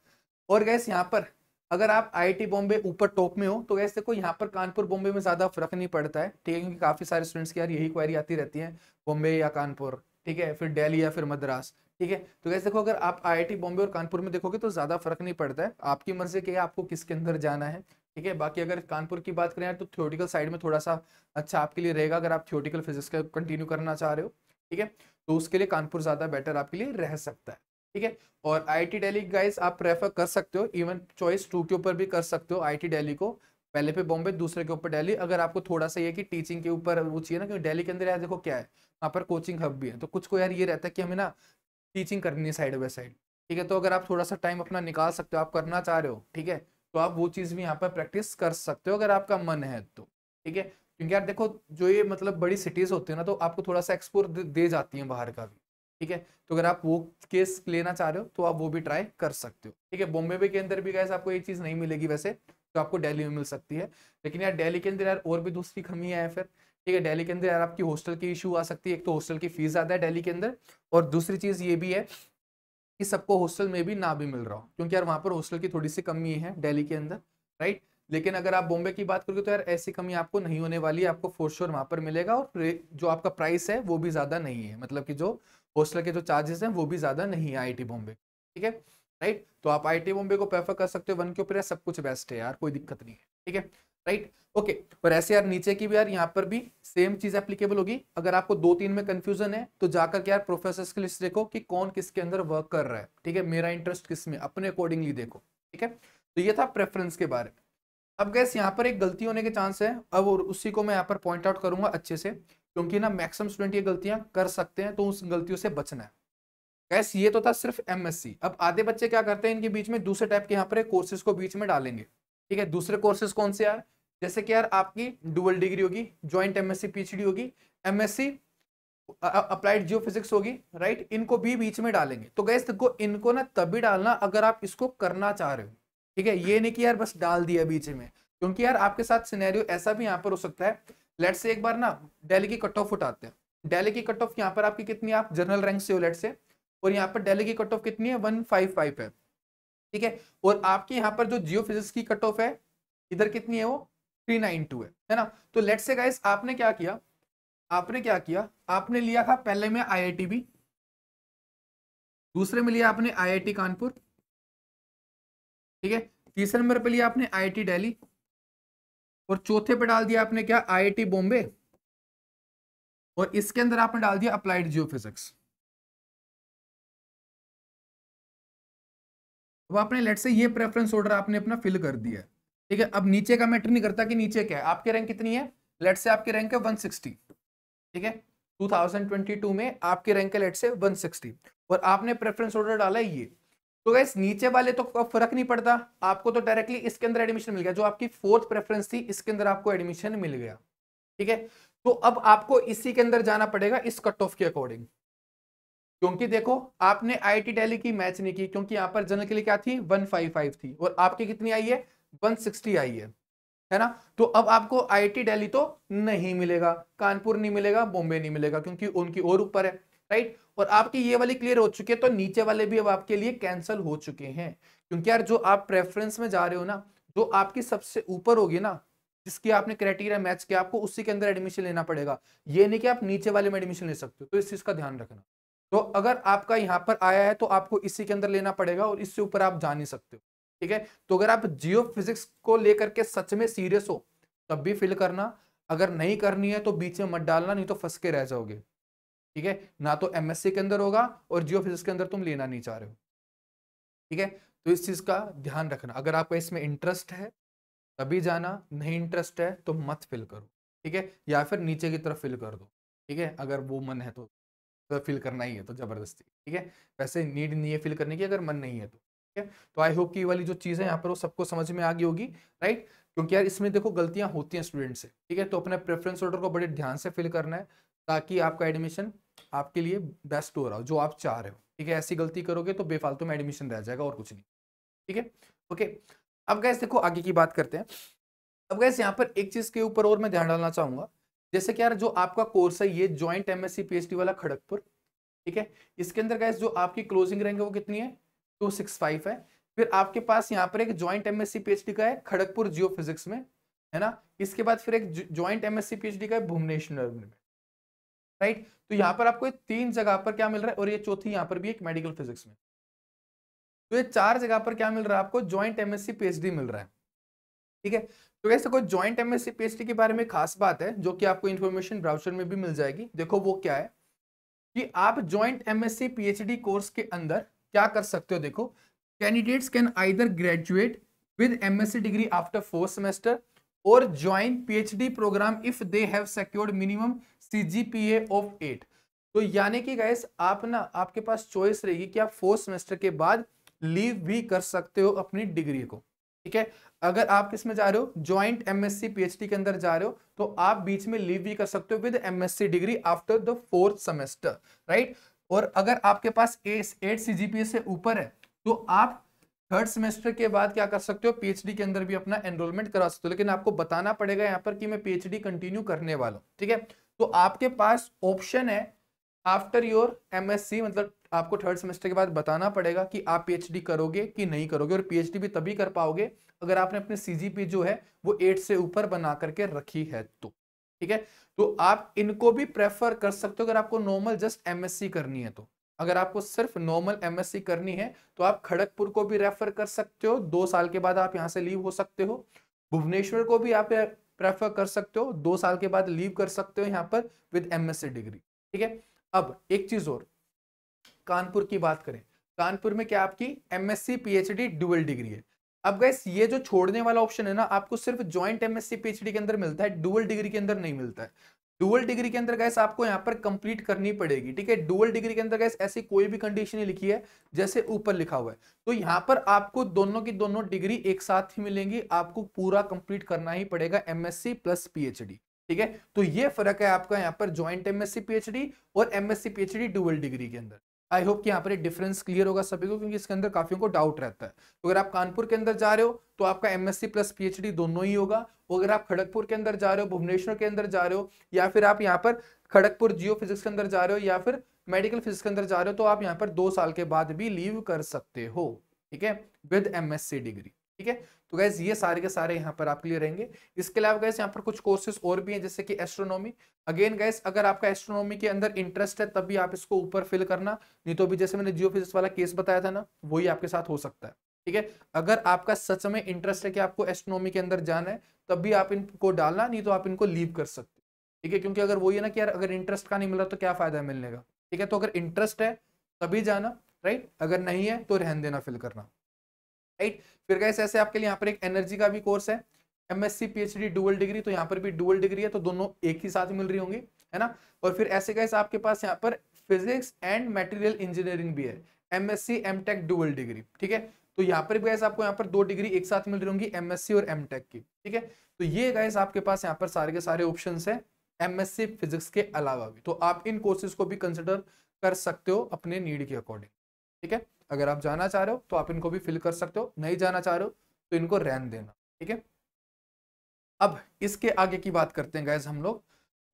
और गैस यहाँ पर अगर आप आई बॉम्बे ऊपर टॉप में हो तो वैसे देखो यहाँ पर कानपुर बॉम्बे में ज़्यादा फर्क नहीं पड़ता है ठीक है क्योंकि काफ़ी सारे स्टूडेंट्स की यार यही क्वारी आती रहती है बॉम्बे या कानपुर ठीक है फिर दिल्ली या फिर मद्रास ठीक है तो वैसे देखो अगर आप आई बॉम्बे और कानपुर में देखोगे तो ज़्यादा फर्क नहीं पड़ता है आपकी मर्जी के आपको किसके अंदर जाना है ठीक है बाकी अगर कानपुर की बात करें तो थियोटिकल साइड में थोड़ा सा अच्छा आपके लिए रहेगा अगर आप थियोटिकल फिजिक्स का कंटिन्यू करना चाह रहे हो ठीक है तो उसके लिए कानपुर ज़्यादा बेटर आपके लिए रह सकता है ठीक है और आई टी डेली गाइज आप प्रेफर कर सकते हो इवन चॉइस टू के ऊपर भी कर सकते हो आई टी डेली को पहले पे बॉम्बे दूसरे के ऊपर दिल्ली अगर आपको थोड़ा सा ये कि टीचिंग के ऊपर वो चाहिए ना क्योंकि दिल्ली के अंदर यार देखो क्या है वहाँ पर कोचिंग हब भी है तो कुछ को यार ये रहता है कि हमें ना टीचिंग करनी है साइड बाई साइड ठीक है तो अगर आप थोड़ा सा टाइम अपना निकाल सकते हो आप करना चाह रहे हो ठीक है तो आप वो चीज़ भी यहाँ पर प्रैक्टिस कर सकते हो अगर आपका मन है तो ठीक है क्योंकि यार देखो जो ये मतलब बड़ी सिटीज़ होती है ना तो आपको थोड़ा सा एक्सपोर दे जाती है बाहर का भी ठीक है तो अगर आप वो केस लेना चाह रहे हो तो आप वो भी ट्राई कर सकते हो ठीक है बॉम्बे के अंदर भी गैस आपको ये चीज़ नहीं मिलेगी वैसे तो आपको दिल्ली में मिल सकती है लेकिन यार दिल्ली के अंदर यार और भी दूसरी कमी है फिर ठीक है दिल्ली के अंदर यार आपकी हॉस्टल की इशू आ सकती है एक तो हॉस्टल की फीस ज़्यादा है दिल्ली के अंदर और दूसरी चीज़ ये भी है कि सबको हॉस्टल में भी ना भी मिल रहा हो क्योंकि यार वहां पर हॉस्टल की थोड़ी सी कमी है दिल्ली के अंदर राइट लेकिन अगर आप बॉम्बे की बात करोगे तो यार ऐसी कमी आपको नहीं होने वाली है आपको फोर श्योर वहां पर मिलेगा और जो आपका प्राइस है वो भी ज़्यादा नहीं है मतलब कि जो हॉस्टल के जो चार्जेस हैं वो भी ज़्यादा नहीं है आई बॉम्बे ठीक है राइट तो आप आई बॉम्बे को प्रेफर कर सकते हो वन के ऊपर सब कुछ बेस्ट है यार कोई दिक्कत नहीं है ठीक है राइट ओके पर ऐसे यार नीचे की भी यार यहाँ पर भी सेम चीज एप्लीकेबल होगी अगर आपको दो तीन में कंफ्यूजन है तो जाकर के यार प्रोफेसर की लिस्ट देखो कि कौन किसके अंदर वर्क कर रहा है ठीक है मेरा इंटरेस्ट किस में अपने अकॉर्डिंगली देखो ठीक है तो ये था प्रेफरेंस के बारे में अब गैस यहाँ पर एक गलती होने के चांस है अब और उसी को मैं यहाँ पर पॉइंट आउट करूंगा अच्छे से क्योंकि ना मैक्सिमम स्टूडेंट ये गलतियां कर सकते हैं तो उस गलतियों से बचना है गैस ये तो था सिर्फ एमएससी अब आधे बच्चे क्या करते हैं इनके बीच में दूसरे टाइप के यहाँ पर कोर्सेज को बीच में डालेंगे ठीक है दूसरे कोर्सेज कौन से यार जैसे कि यार आपकी डुअल डिग्री होगी ज्वाइंट एमएससी पीएचडी होगी एमएससी अप्लाइड जियो फिजिक्स होगी राइट इनको भी बीच में डालेंगे तो गैस देखो इनको ना तभी डालना अगर आप इसको करना चाह रहे हो ठीक है ये नहीं कि यार बस डाल दिया बीच में क्योंकि यार आपके साथ सिनेरियो ऐसा भी यहाँ पर हो सकता है लेट से एक बार ना डेली की कट ऑफ उठाते हैं डेली की कट ऑफ यहाँ पर आपकी कितनी आप जनरल रैंक से हो लेट से और यहाँ पर डेली की कट ऑफ कितनी है वन फाइव फाइव है ठीक है और आपके यहाँ पर जो जियो फिजिक्स की कट ऑफ है इधर कितनी है वो थ्री नाइन टू है है ना तो लेट से गाइस आपने क्या किया आपने क्या किया आपने लिया था पहले में टी भी दूसरे में लिया आपने टी कानपुर ठीक है तीसरे नंबर पे लिया आपने आई आई दिल्ली और चौथे पे डाल दिया आपने क्या आई बॉम्बे और इसके अंदर आपने डाल दिया अप्लाइड जियो अब आपने लेट से ये प्रेफरेंस ऑर्डर आपने अपना फिल कर दिया ठीक है अब नीचे का मैटर नहीं करता कि नीचे क्या है आपकी रैंक कितनी है लेट से आपकी रैंक है 160 ठीक है 2022 में आपकी रैंक है लेट से 160 और आपने प्रेफरेंस ऑर्डर डाला है ये तो गैस नीचे वाले तो फर्क नहीं पड़ता आपको तो डायरेक्टली इसके अंदर एडमिशन मिल गया जो आपकी फोर्थ प्रेफरेंस थी इसके अंदर आपको एडमिशन मिल गया ठीक है तो अब आपको इसी के अंदर जाना पड़ेगा इस कट ऑफ के अकॉर्डिंग क्योंकि देखो आपने आई टी डेली की मैच नहीं की क्योंकि यहाँ पर जनरल के लिए क्या थी 155 थी और आपकी कितनी आई है 160 आई है है ना तो अब आपको आई टी तो नहीं मिलेगा कानपुर नहीं मिलेगा बॉम्बे नहीं मिलेगा क्योंकि उनकी और ऊपर है राइट और आपके ये वाले क्लियर हो चुके हैं तो नीचे वाले भी अब आपके लिए कैंसिल हो चुके हैं क्योंकि यार जो आप प्रेफरेंस में जा रहे हो ना जो आपकी सबसे ऊपर होगी ना जिसकी आपने क्राइटेरिया मैच किया आपको उसी के अंदर एडमिशन लेना पड़ेगा ये नहीं कि आप नीचे वाले में एडमिशन ले सकते हो तो इस चीज का ध्यान रखना तो अगर आपका यहाँ पर आया है तो आपको इसी के अंदर लेना पड़ेगा और इससे ऊपर आप जा नहीं सकते हो ठीक है तो अगर आप जियो फिजिक्स को लेकर के सच में सीरियस हो तब भी फिल करना अगर नहीं करनी है तो बीच में मत डालना नहीं तो फंस के रह जाओगे ठीक है ना तो एमएससी के अंदर होगा और जियो फिजिक्स के अंदर तुम लेना नहीं चाह रहे हो ठीक है तो इस चीज़ का ध्यान रखना अगर आपका इसमें इंटरेस्ट है तभी जाना नहीं इंटरेस्ट है तो मत फिल करो ठीक है या फिर नीचे की तरफ फिल कर दो ठीक है अगर वो मन है तो, तो फिल करना ही है तो ज़बरदस्ती ठीक है वैसे नीड नहीं है फिल करने की अगर मन नहीं है तो ठीक है तो आई होप की वाली जो चीज़ है यहाँ पर वो सबको समझ में आ गई होगी राइट क्योंकि यार इसमें देखो गलतियां होती हैं स्टूडेंट से ठीक है तो अपने प्रेफरेंस ऑर्डर को बड़े ध्यान से फिल करना है ताकि आपका एडमिशन आपके लिए बेस्ट हो रहा हो जो आप चाह रहे हो ठीक है ऐसी गलती करोगे तो बेफालतू में एडमिशन रह जाएगा और कुछ नहीं ठीक है ओके अब गैस देखो आगे की बात करते हैं अब गैस यहाँ पर एक चीज के ऊपर और मैं ध्यान डालना चाहूंगा जैसे कि यार जो आपका कोर्स है ये ज्वाइंट एम एस वाला खड़गपुर ठीक है इसके अंदर गैस जो आपकी क्लोजिंग रेंज है वो कितनी है टू है फिर आपके पास यहाँ पर एक ज्वाइंट एम एस का है खड़गपुर जियो में है ना इसके बाद फिर एक ज्वाइंट एम एस का है भुवनेश्वर में राइट तो यहां पर आपको तीन जगह पर क्या मिल रहा है और ये चौथी यहां पर भी एक मेडिकल फिजिक्स में तो ये चार जगह पर क्या मिल रहा है आपको ज्वाइंट एमएससी पीएचडी मिल रहा है ठीक है तो कैसे कोई ज्वाइंट एमएससी पीएचडी के बारे में खास बात है जो कि आपको इन्फॉर्मेशन ब्राउचर में भी मिल जाएगी देखो वो क्या है कि आप ज्वाइंट एमएससी पीएचडी कोर्स के अंदर क्या कर सकते हो देखो candidates can either graduate with MSc degree after fourth semester और join PhD programme if they have secured minimum CGPA of eight तो यानी कि गैस आप ना आपके पास चॉइस रहेगी कि आप फोर्थ सेमेस्टर के बाद लीव भी कर सकते हो अपनी डिग्री को ठीक है अगर आप किसमें जा रहे हो ज्वाइंट एमएससी पीएचडी के अंदर जा रहे हो तो आप बीच में लीव भी कर सकते हो with MSc degree after the fourth semester right और अगर आपके पास एट सी से ऊपर है तो आप थर्ड सेमेस्टर के बाद क्या कर सकते हो पीएचडी के अंदर भी अपना एनरोलमेंट करा सकते हो लेकिन आपको बताना पड़ेगा यहाँ पर कि मैं पीएचडी कंटिन्यू करने वाला हूँ ठीक है तो आपके पास ऑप्शन है आफ्टर योर एमएससी मतलब आपको थर्ड सेमेस्टर के बाद बताना पड़ेगा कि आप पीएचडी करोगे कि नहीं करोगे और पीएचडी भी तभी कर पाओगे अगर आपने अपने सीजीपी जो है वो एट से ऊपर बना करके रखी है तो ठीक है तो आप इनको भी प्रेफर कर सकते हो अगर आपको नॉर्मल जस्ट एमएससी करनी है तो अगर आपको सिर्फ नॉर्मल एमएससी करनी है तो आप खड़गपुर को भी रेफर कर सकते हो दो साल के बाद आप यहाँ से लीव हो सकते हो भुवनेश्वर को भी आप प्रेफर कर सकते हो दो साल के बाद लीव कर सकते हो यहाँ पर विद एमएससी डिग्री ठीक है अब एक चीज और कानपुर की बात करें कानपुर में क्या आपकी एमएससी डी ड्यूअल डिग्री है अब गैस ये जो छोड़ने वाला ऑप्शन है ना आपको सिर्फ ज्वाइंट एमएससी पीएचडी के अंदर मिलता है डुअल डिग्री के अंदर नहीं मिलता है डुअल डिग्री के अंदर गैस आपको यहाँ पर कंप्लीट करनी पड़ेगी ठीक है डुअल डिग्री के अंदर गैस ऐसी कोई भी कंडीशन नहीं लिखी है जैसे ऊपर लिखा हुआ है तो यहाँ पर आपको दोनों की दोनों डिग्री एक साथ ही मिलेंगी आपको पूरा कंप्लीट करना ही पड़ेगा एमएससी प्लस पीएचडी ठीक है तो ये फर्क है आपका यहाँ पर ज्वाइंट एमएससी पीएचडी और एमएससी पीएचडी डुअल डिग्री के अंदर आई होप कि यहाँ पर ये डिफरेंस क्लियर होगा सभी को क्योंकि इसके अंदर काफी को डाउट रहता है तो अगर आप कानपुर के अंदर जा रहे हो तो आपका एमएससी प्लस पीएचडी दोनों ही होगा और अगर आप खड़गपुर के अंदर जा रहे हो भुवनेश्वर के अंदर जा रहे हो या फिर आप यहाँ पर खड़गपुर जियो फिजिक्स के अंदर जा रहे हो या फिर मेडिकल फिजिक्स के अंदर जा रहे हो तो आप यहाँ पर दो साल के बाद भी लीव कर सकते हो ठीक है विद एमएससी डिग्री ठीक है तो गैस ये सारे के सारे यहाँ पर आपके लिए रहेंगे इसके अलावा गैस यहाँ पर कुछ कोर्सेज और भी हैं जैसे कि एस्ट्रोनॉमी अगेन गैस अगर आपका एस्ट्रोनॉमी के अंदर इंटरेस्ट है तब भी आप इसको ऊपर फिल करना नहीं तो अभी जैसे मैंने जियो फिजिक्स वाला केस बताया था ना वही आपके साथ हो सकता है ठीक है अगर आपका सच में इंटरेस्ट है कि आपको एस्ट्रोनॉमी के अंदर जाना है तब भी आप इनको डालना नहीं तो आप इनको लीव कर सकते ठीक है क्योंकि अगर वही है ना कि यार अगर इंटरेस्ट का नहीं मिल रहा तो क्या फायदा है मिलने का ठीक है तो अगर इंटरेस्ट है तभी जाना राइट अगर नहीं है तो रहन देना फिल करना राइट फिर कैसे ऐसे आपके लिए यहाँ पर एक एनर्जी का भी कोर्स है M S C P H D dual degree तो यहाँ पर भी डुअल डिग्री है तो दोनों एक ही साथ मिल रही होंगी है ना और फिर ऐसे कैसे आपके पास यहाँ पर फिजिक्स एंड मेटेरियल इंजीनियरिंग भी है M S C M tech dual degree ठीक है तो यहाँ पर भी आपको यहाँ पर दो डिग्री एक साथ मिल रही होंगी एम एस सी और एम टेक की ठीक है तो ये गैस आपके पास यहाँ पर सारे के सारे ऑप्शन है एम एस सी फिजिक्स के अलावा भी तो आप इन कोर्सेज को भी कंसिडर कर सकते हो अपने नीड के अकॉर्डिंग ठीक है अगर आप जाना चाह रहे हो तो आप इनको भी फिल कर सकते हो नहीं जाना चाह रहे हो तो इनको रैन देना ठीक है अब इसके आगे की बात करते हैं गैस हम लोग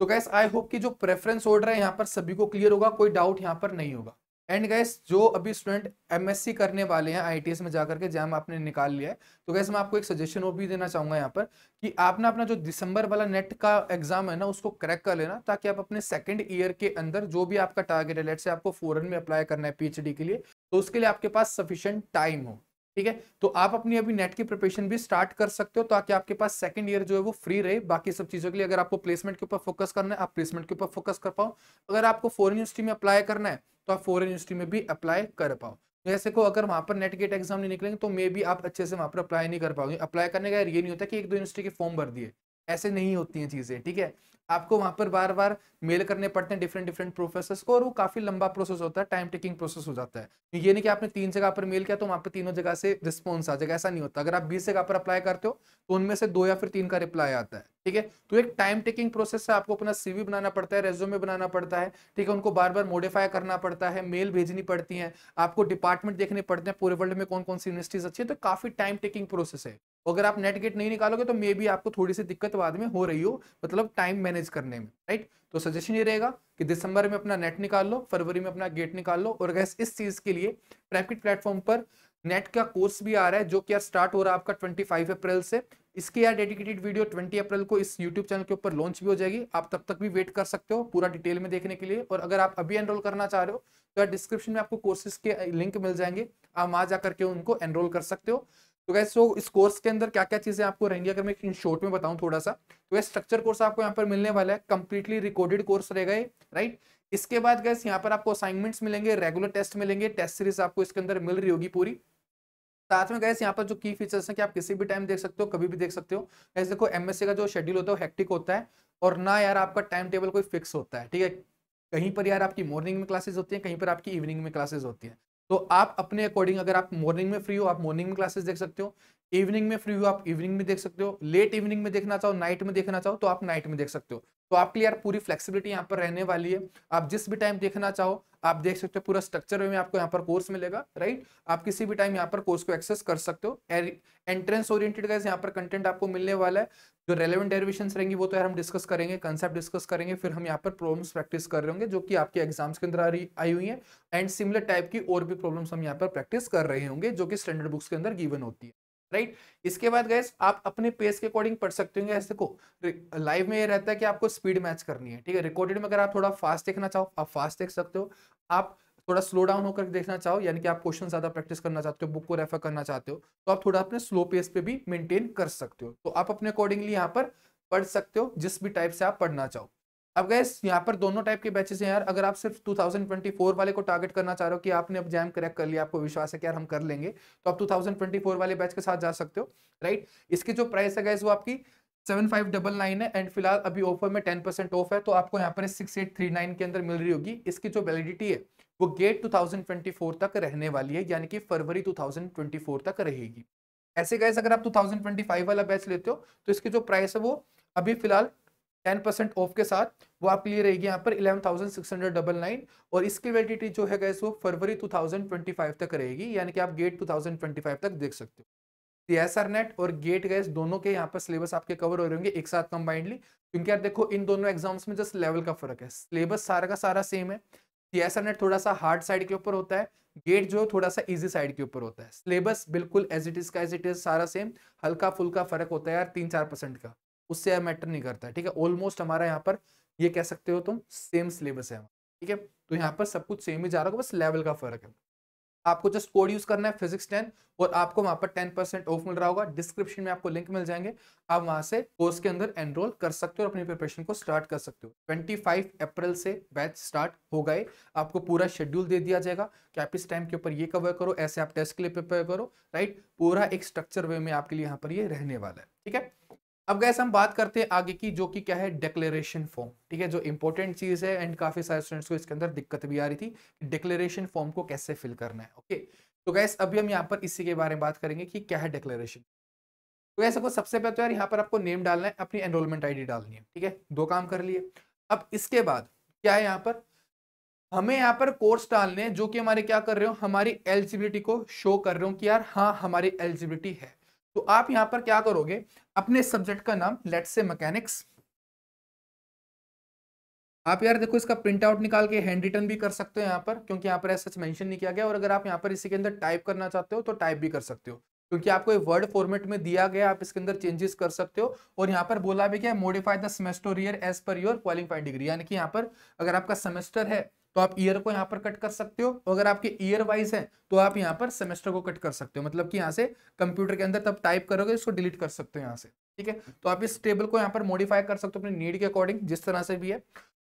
तो गैस आई होप कि जो प्रेफरेंस ऑर्डर है यहाँ पर सभी को क्लियर होगा कोई डाउट यहाँ पर नहीं होगा एंड गैस जो अभी स्टूडेंट एमएससी करने वाले हैं आईटीएस में जाकर के जैम आपने निकाल लिया है तो गैस मैं आपको एक सजेशन वो भी देना चाहूंगा यहाँ पर कि आपने अपना जो दिसंबर वाला नेट का एग्जाम है ना उसको क्रैक कर लेना ताकि आप अपने सेकंड ईयर के अंदर जो भी आपका टारगेट है लेट से आपको फोरन में अप्लाई करना है पीएचडी के लिए तो उसके लिए आपके पास सफिशियंट टाइम हो ठीक है तो आप अपनी अभी नेट की प्रिपरेशन भी स्टार्ट कर सकते हो ताकि आपके पास सेकंड ईयर जो है वो फ्री रहे बाकी सब चीजों के लिए अगर आपको प्लेसमेंट के ऊपर फोकस करना है आप प्लेसमेंट के ऊपर फोकस कर पाओ अगर आपको फॉरन यूनिवर्सिटी में अप्लाई करना है तो आप फॉरन यूनिवर्सिटी में भी अप्लाई कर पाओ जैसे को अगर वहाँ पर नेट गेट एग्जाम नहीं निकलेंगे तो मे भी आप अच्छे से वहाँ पर अप्लाई नहीं कर पाओगे अप्लाई करने का ये नहीं होता कि एक दो यूनिवर्सिटी के फॉर्म भर दिए ऐसे नहीं होती हैं चीज़ें ठीक है आपको वहां पर बार बार मेल करने पड़ते हैं डिफरेंट डिफरेंट प्रोफेसर्स को और वो काफी लंबा प्रोसेस होता है टाइम टेकिंग प्रोसेस हो जाता है ये नहीं कि आपने तीन जगह पर मेल किया तो वहां पर तीनों जगह से रिस्पॉन्स आ जाएगा ऐसा नहीं होता अगर आप बीस जगह पर अप्लाई करते हो तो उनमें से दो या फिर तीन का रिप्लाई आता है ठीक है तो एक टाइम टेकिंग प्रोसेस है आपको अपना सीवी बनाना पड़ता है रेज्यूमे बनाना पड़ता है ठीक है उनको बार बार मॉडिफाई करना पड़ता है मेल भेजनी पड़ती है आपको डिपार्टमेंट देखने पड़ते हैं पूरे वर्ल्ड में कौन कौन सी यूनिवर्सिटीज अच्छी है तो काफी टाइम टेकिंग प्रोसेस है अगर आप नेट गेट नहीं निकालोगे तो मे भी आपको थोड़ी सी दिक्कत बाद में हो रही हो मतलब टाइम मैनेज करने में राइट तो सजेशन ये रहेगा कि दिसंबर में अपना नेट निकाल लो फरवरी में अपना गेट निकाल लो और गैस इस चीज के लिए प्रैक्टिक प्लेटफॉर्म पर नेट का कोर्स भी आ रहा है जो कि यार स्टार्ट हो रहा है आपका फाइव अप्रैल से इसकी यार डेडिकेटेड वीडियो ट्वेंटी अप्रैल को इस यूट्यूब चैनल के ऊपर लॉन्च भी हो जाएगी आप तब तक भी वेट कर सकते हो पूरा डिटेल में देखने के लिए और अगर आप अभी एनरोल करना चाह रहे हो तो यार डिस्क्रिप्शन में आपको कोर्सेज के लिंक मिल जाएंगे आप वहां जाकर के उनको एनरोल कर सकते हो तो गैस सो इस कोर्स के अंदर क्या क्या चीजें आपको रहेंगी अगर मैं इन शॉर्ट में बताऊं थोड़ा सा तो गैस स्ट्रक्चर कोर्स आपको यहाँ पर मिलने वाला है कंप्लीटली रिकॉर्डेड कोर्स रहेगा ये राइट इसके बाद गैस यहाँ पर आपको असाइनमेंट्स मिलेंगे रेगुलर टेस्ट मिलेंगे टेस्ट सीरीज आपको इसके अंदर मिल रही होगी पूरी साथ में गैस यहाँ पर जो की फीचर्स हैं कि आप किसी भी टाइम देख सकते हो कभी भी देख सकते हो गैस देखो एमएससी का जो शेड्यूल होता है हेक्टिक होता है और ना यार आपका टाइम टेबल कोई फिक्स होता है ठीक है कहीं पर यार आपकी मॉर्निंग में क्लासेस होती हैं कहीं पर आपकी इवनिंग में क्लासेस होती हैं तो आप अपने अकॉर्डिंग अगर आप मॉर्निंग में फ्री हो आप मॉर्निंग में क्लासेस देख सकते हो इवनिंग में फ्री हो आप इवनिंग में देख सकते हो लेट इवनिंग में देखना चाहो नाइट में देखना चाहो तो आप नाइट में देख सकते हो तो आपके लिए यार पूरी फ्लेक्सिबिलिटी यहाँ पर रहने वाली है आप जिस भी टाइम देखना चाहो आप देख सकते हो पूरा स्ट्रक्चर में आपको यहाँ पर कोर्स मिलेगा राइट आप किसी भी टाइम यहाँ पर कोर्स को एक्सेस कर सकते हो एंट्रेंस ओरिएंटेड गाइज यहाँ पर कंटेंट आपको मिलने वाला है जो रेलिवेंट डेरिवेशन रहेंगी वो तो यार हम डिस्कस करेंगे कंसेप्ट डिस्कस करेंगे फिर हम यहाँ पर प्रॉब्लम्स प्रैक्टिस कर रहे होंगे जो कि आपके एग्जाम्स के अंदर आई हुई है एंड सिमिलर टाइप की और भी प्रॉब्लम्स हम यहाँ पर प्रैक्टिस कर रहे होंगे जो कि स्टैंडर्ड बुक्स के अंदर गिवन होती है राइट इसके बाद गैस आप अपने पेस के अकॉर्डिंग पढ़ सकते होंगे ऐसे को लाइव में ये रहता है कि आपको स्पीड मैच करनी है ठीक है रिकॉर्डेड में अगर आप थोड़ा फास्ट देखना चाहो आप फास्ट देख सकते हो आप थोड़ा स्लो डाउन होकर देखना चाहो यानी कि आप क्वेश्चन ज्यादा प्रैक्टिस करना चाहते हो बुक को रेफर करना चाहते हो तो आप थोड़ा अपने स्लो पेस पे भी मेंटेन कर सकते हो तो आप अपने अकॉर्डिंगली यहाँ पर पढ़ सकते हो जिस भी टाइप से आप पढ़ना चाहो अब गैस यहाँ पर दोनों टाइप के बैचेस हैं यार अगर आप सिर्फ 2024 वाले को टारगेट करना चाह रहे हो कि आपने अब जैम क्रैक कर लिया आपको विश्वास है कि यार हम कर लेंगे तो आप 2024 वाले बैच के साथ जा सकते हो राइट इसकी जो प्राइस है गैस वो आपकी सेवन फाइव डबल नाइन है एंड फिलहाल अभी ऑफर में टेन परसेंट ऑफ है तो आपको यहाँ पर सिक्स एट थ्री नाइन के अंदर मिल रही होगी इसकी जो वैलिडिटी है वो गेट फोर तक रहने वाली है यानी कि फरवरी फोर तक रहेगी ऐसे गैस अगर आप फाइव वाला बैच लेते हो तो इसकी जो प्राइस है वो अभी फिलहाल टेन परसेंट ऑफ के साथ वो आपके लिए रहेगी यहाँ पर eleven thousand six hundred double nine और इसकी वैलिडिटी जो है गैस वो फरवरी टू थाउजेंड ट्वेंटी फाइव तक रहेगी यानी कि आप GATE two thousand twenty five तक देख सकते हो सी एस आर नेट और गेट गैस दोनों के यहाँ पर सिलेबस आपके कवर हो रहे होंगे एक साथ कंबाइंडली क्योंकि आप देखो इन दोनों एग्जाम्स में जस्ट लेवल का फर्क है सिलेबस सारा का सारा सेम है सी एस आर नेट थोड़ा सा हार्ड साइड के ऊपर होता है गेट जो थोड़ा सा इजी साइड के ऊपर होता है सिलेबस बिल्कुल एज इट इज का एज इट इज सारा सेम हल्का फुल्का फर्क होता है यार तीन चार परसेंट का उससे मैटर नहीं करता है ठीक है ऑलमोस्ट हमारा यहाँ पर ये कह सकते हो तुम सेम सिलेबस है ठीक है तो यहाँ पर सब कुछ सेम ही जा रहा होगा बस लेवल का फर्क है आपको जस्ट कोड यूज करना है फिजिक्स टेन और आपको वहां पर टेन परसेंट ऑफ मिल रहा होगा डिस्क्रिप्शन में आपको लिंक मिल जाएंगे आप वहां से कोर्स के अंदर एनरोल कर सकते हो और अपनी प्रिपरेशन को स्टार्ट कर सकते हो ट्वेंटी फाइव अप्रैल से बैच स्टार्ट हो गए आपको पूरा शेड्यूल दे दिया जाएगा कि आप इस टाइम के ऊपर ये कवर करो ऐसे आप टेस्ट के लिए प्रिपेयर करो राइट पूरा एक स्ट्रक्चर वे में आपके लिए यहाँ पर ये रहने वाला है ठीक है अब गैस हम बात करते हैं आगे की जो कि क्या है डिक्लेरेशन फॉर्म ठीक है जो इंपॉर्टेंट चीज़ है एंड काफ़ी सारे स्टूडेंट्स को इसके अंदर दिक्कत भी आ रही थी डिक्लेरेशन फॉर्म को कैसे फिल करना है ओके तो गैस अभी हम यहाँ पर इसी के बारे में बात करेंगे कि क्या है डिक्लेरेशन तो गैस आपको सबसे पहले तो यार यहाँ पर आपको नेम डालना है अपनी एनरोलमेंट आईडी डालनी है ठीक है दो काम कर लिए अब इसके बाद क्या है यहाँ पर हमें यहाँ पर कोर्स डालने जो कि हमारे क्या कर रहे हो हमारी एलिजिबिलिटी को शो कर रहे हो कि यार हाँ हमारी एलिजिबिलिटी है तो आप यहां पर क्या करोगे अपने सब्जेक्ट का नाम लेट से मैकेनिक्स आप यार देखो इसका प्रिंट आउट निकाल के हैंड रिटर्न भी कर सकते हो यहाँ पर क्योंकि यहाँ पर ऐसा मेंशन नहीं किया गया और अगर आप यहाँ पर इसी के अंदर टाइप करना चाहते हो तो टाइप भी कर सकते हो क्योंकि आपको वर्ड फॉर्मेट में दिया गया आप इसके अंदर चेंजेस कर सकते हो और यहाँ पर बोला भी क्या modify the semester year as per your qualified degree यानी कि यहाँ पर अगर आपका सेमेस्टर है तो आप ईयर को यहाँ पर कट कर सकते हो तो अगर आपके ईयर वाइज है तो आप यहाँ पर सेमेस्टर को कट कर सकते हो मतलब कि यहाँ से कंप्यूटर के अंदर तब टाइप करोगे इसको डिलीट कर सकते हो यहाँ से ठीक है तो आप इस टेबल को यहाँ पर मॉडिफाई कर सकते हो अपने नीड के अकॉर्डिंग जिस तरह से भी है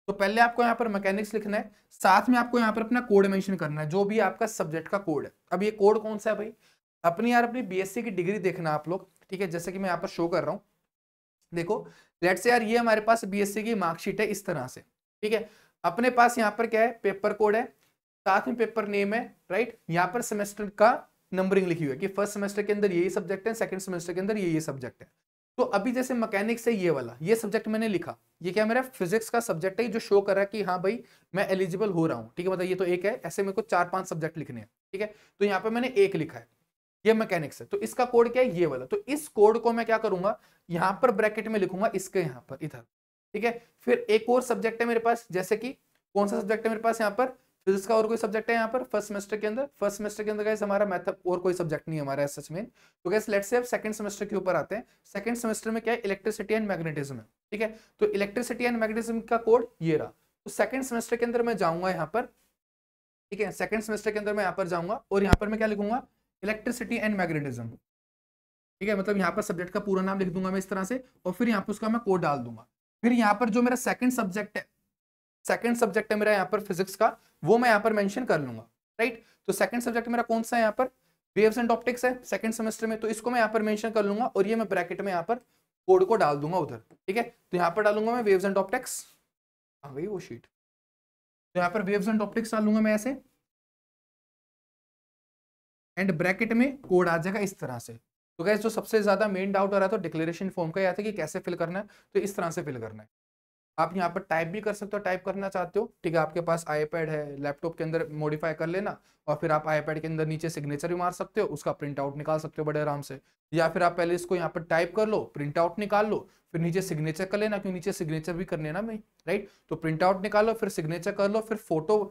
तो पहले आपको यहाँ पर मैकेनिक्स लिखना है साथ में आपको यहाँ पर अपना कोड मेंशन करना है जो भी आपका सब्जेक्ट का कोड है अब ये कोड कौन सा है भाई अपनी यार अपनी बीएससी की डिग्री देखना आप लोग ठीक है जैसे कि मैं यहाँ पर शो कर रहा हूँ देखो लेट से यार ये हमारे पास बीएससी की मार्कशीट है इस तरह से ठीक है अपने पास यहाँ पर क्या है पेपर कोड है साथ में पेपर नेम है राइट यहाँ पर सेमेस्टर का नंबरिंग लिखी हुई है कि फर्स्ट सेमेस्टर के अंदर ये सब्जेक्ट है सेकंड सेमेस्टर के अंदर ये ये सब्जेक्ट है तो अभी जैसे मैकेनिक्स है ये वाला ये सब्जेक्ट मैंने लिखा ये क्या मेरा फिजिक्स का सब्जेक्ट है जो शो कर रहा है कि हाँ भाई मैं एलिजिबल हो रहा हूँ ठीक है मतलब ये तो एक है ऐसे मेरे को चार पांच सब्जेक्ट लिखने हैं ठीक है तो यहाँ पर मैंने एक लिखा है ये मैकेनिक्स है तो इसका कोड क्या है ये वाला तो इस कोड को मैं क्या करूंगा यहाँ पर ब्रैकेट में लिखूंगा इसके यहाँ पर इधर ठीक है फिर एक और सब्जेक्ट है मेरे पास जैसे कि कौन सा सब्जेक्ट है मेरे पास यहाँ पर फिजिक्स का और कोई सब्जेक्ट है यहाँ पर फर्स्ट सेमेस्टर के अंदर फर्स्ट सेमेस्टर के अंदर गैस हमारा मैथ और कोई सब्जेक्ट नहीं हमारा सच में तो गैस लेट से आप सेकंड सेमेस्टर के ऊपर आते हैं सेकंड सेमेस्टर में क्या है इलेक्ट्रिसिटी एंड मैग्नेटिज्म है ठीक है तो इलेक्ट्रिसिटी एंड मैग्नेटिज्म का कोड ये रहा तो सेकंड सेमेस्टर के अंदर मैं जाऊंगा यहाँ पर ठीक है सेकंड सेमेस्टर के अंदर मैं यहाँ पर जाऊंगा और यहाँ पर मैं क्या लिखूंगा इलेक्ट्रिसिटी एंड मैग्नेटिज्म ठीक है मतलब यहाँ पर सब्जेक्ट का पूरा नाम लिख दूंगा मैं इस तरह से और फिर यहाँ पर उसका मैं कोड डाल दूंगा फिर यहां पर जो मेरा सेकंड सब्जेक्ट है सेकंड सब्जेक्ट है मेरा यहां पर फिजिक्स का वो मैं यहां पर मेंशन कर लूंगा राइट तो सेकंड सब्जेक्ट मेरा कौन सा है यहां पर वेव्स एंड ऑप्टिक्स है सेकंड सेमेस्टर में तो इसको मैं यहां पर मेंशन कर लूंगा और ये मैं ब्रैकेट में यहां पर कोड को डाल दूंगा उधर ठीक है तो यहां पर डालूंगा मैं वेव्स एंड ऑप्टिक्स आ गई वो शीट तो यहां पर वेव्स एंड ऑप्टिक्स डालूंगा मैं ऐसे एंड ब्रैकेट में कोड आ जाएगा इस तरह से तो गैस जो सबसे ज़्यादा मेन डाउट आ रहा था डिक्लेरेशन फॉर्म का आता था कि कैसे फिल करना है तो इस तरह से फिल करना है आप यहाँ पर टाइप भी कर सकते हो टाइप करना चाहते हो ठीक है आपके पास आईपैड है लैपटॉप के अंदर मॉडिफाई कर लेना और फिर आप आईपैड के अंदर नीचे सिग्नेचर भी मार सकते हो उसका प्रिंट आउट निकाल सकते हो बड़े आराम से या फिर आप पहले इसको यहाँ पर टाइप कर लो प्रिंट आउट निकाल लो फिर नीचे सिग्नेचर कर लेना क्योंकि नीचे सिग्नेचर भी करने ना मैं राइट तो प्रिंट आउट निकालो फिर सिग्नेचर कर लो फिर फोटो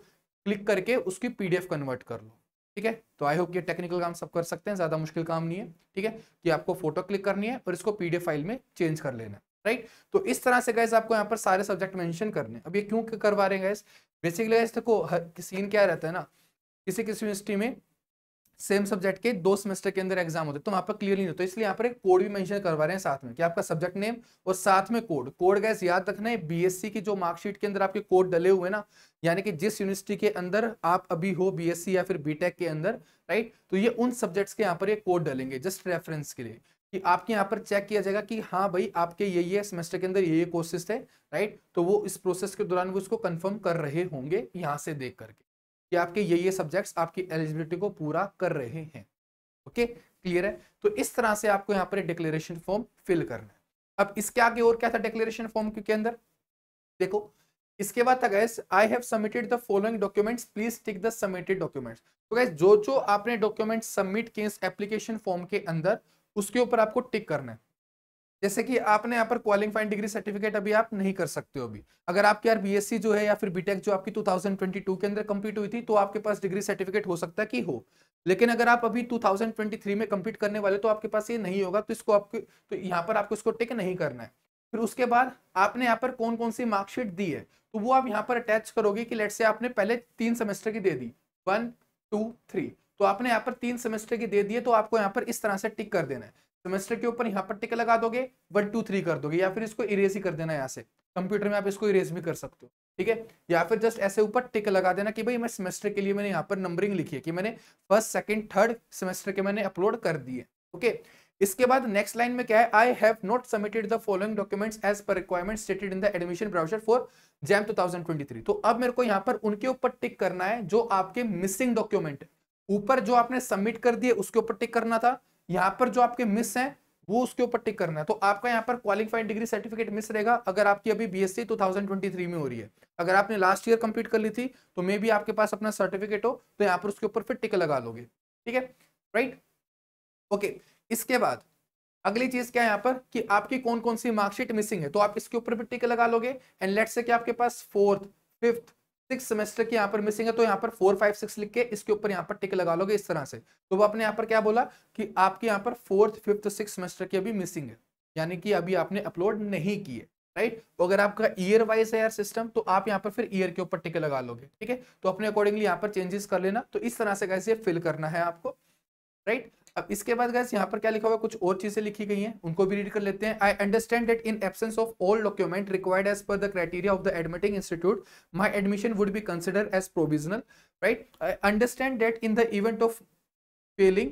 क्लिक करके उसकी पीडीएफ कन्वर्ट कर लो ठीक है तो आई होप ये टेक्निकल काम सब कर सकते हैं ज़्यादा मुश्किल काम नहीं है ठीक है कि आपको फोटो क्लिक करनी है और इसको पीडीएफ फाइल में चेंज कर लेना है राइट तो इस तरह से गैस आपको यहाँ पर सारे सब्जेक्ट मैंशन करने अब ये क्यों करवा रहे हैं गैस बेसिकली गैस देखो सीन क्या रहता है ना किसी किसी यूनिवर्सिटी में सेम सब्जेक्ट के दो सेमेस्टर के अंदर एग्जाम होते हैं तो वहां पर क्लियर नहीं होता इसलिए यहाँ पर एक कोड भी मेंशन करवा रहे हैं साथ में कि आपका सब्जेक्ट नेम और साथ में कोड कोड गैस याद रखना है बीएससी की जो मार्कशीट के अंदर आपके कोड डले हुए ना यानी कि जिस यूनिवर्सिटी के अंदर आप अभी हो बीएससी या फिर बीटेक के अंदर राइट तो ये उन सब्जेक्ट्स के यहाँ पर ये कोड डलेंगे जस्ट रेफरेंस के लिए कि आपके यहाँ पर चेक किया जाएगा कि हाँ भाई आपके ये ये सेमेस्टर के अंदर ये ये कोर्सेज थे राइट तो वो इस प्रोसेस के दौरान वो इसको कन्फर्म कर रहे होंगे यहाँ से देख करके कि आपके ये ये सब्जेक्ट्स आपकी एलिजिबिलिटी को पूरा कर रहे हैं ओके क्लियर है तो इस तरह से आपको यहाँ पर डिक्लेरेशन फॉर्म फिल करना है अब इसके आगे और क्या था डिक्लेरेशन फॉर्म के अंदर देखो इसके बाद था guys I have submitted the following documents please tick the submitted documents तो गैस जो जो आपने डॉक्यूमेंट सबमिट किए इस एप्लीकेशन फॉर्म के अंदर उसके ऊपर आपको टिक करना है जैसे कि आपने यहाँ पर क्वालिफाइड डिग्री सर्टिफिकेट अभी आप नहीं कर सकते हो अभी अगर आपके यार बीएससी जो है या फिर बीटेक जो आपकी 2022 के अंदर कंप्लीट हुई थी तो आपके पास डिग्री सर्टिफिकेट हो सकता है कि हो लेकिन अगर आप अभी 2023 में कंप्लीट करने वाले तो आपके पास ये नहीं होगा तो इसको आपके तो यहाँ पर आपको इसको टिक नहीं करना है फिर उसके बाद आपने यहाँ पर कौन कौन सी मार्कशीट दी है तो वो आप यहाँ पर अटैच करोगे कि लेट से आपने पहले तीन सेमेस्टर की दे दी वन टू थ्री तो आपने यहाँ पर तीन सेमेस्टर की दे दिए तो आपको यहाँ पर इस तरह से टिक कर देना है सेमेस्टर के ऊपर यहाँ पर टिक लगा दोगे वन टू थ्री कर दोगे या फिर इसको इरेज ही कर देना यहाँ से कंप्यूटर में आप इसको इरेज भी कर सकते हो ठीक है या फिर जस्ट ऐसे ऊपर टिक लगा देना कि भाई मैं सेमेस्टर के लिए मैंने यहाँ पर नंबरिंग लिखी है कि मैंने फर्स्ट सेकेंड थर्ड सेमेस्टर के मैंने अपलोड कर दिए ओके इसके बाद नेक्स्ट लाइन में क्या है I have not submitted the following documents as per requirement stated in the admission browser for JAM 2023 तो अब मेरे को यहाँ पर उनके ऊपर टिक करना है जो आपके मिसिंग डॉक्यूमेंट ऊपर जो आपने सबमिट कर दिए उसके ऊपर टिक करना था यहाँ पर जो आपके मिस हैं वो उसके ऊपर टिक करना है तो आपका यहाँ पर क्वालिफाइड डिग्री सर्टिफिकेट मिस रहेगा अगर आपकी अभी बी बीएससी 2023 में हो रही है अगर आपने लास्ट ईयर कंप्लीट कर ली थी तो मे भी आपके पास अपना सर्टिफिकेट हो तो यहाँ पर उसके ऊपर फिर टिक लगा लोगे ठीक है राइट ओके इसके बाद अगली चीज क्या है यहाँ पर कि आपकी कौन कौन सी मार्कशीट मिसिंग है तो आप इसके ऊपर भी टिक लगा लोगे एंड लेट से कि आपके पास फोर्थ फिफ्थ सिक्स सेमेस्टर की यहाँ पर मिसिंग है तो यहाँ पर फोर फाइव सिक्स लिख के इसके ऊपर यहाँ पर टिक लगा लोगे इस तरह से तो वो आपने यहाँ पर क्या बोला कि आपके यहाँ पर फोर्थ फिफ्थ सिक्स सेमेस्टर की अभी मिसिंग है यानी कि अभी आपने अपलोड नहीं किए राइट तो अगर आपका ईयर वाइज है यार सिस्टम तो आप यहाँ पर फिर ईयर के ऊपर टिक लगा लोगे ठीक है तो अपने अकॉर्डिंगली यहाँ पर चेंजेस कर लेना तो इस तरह से कैसे फिल करना है आपको राइट right? अब इसके बाद गैस यहाँ पर क्या लिखा हुआ कुछ और चीजें लिखी गई हैं उनको भी रीड कर लेते हैं I understand that in absence of all document required as per the criteria of the admitting institute my admission would be consider as provisional right I understand that in the event of failing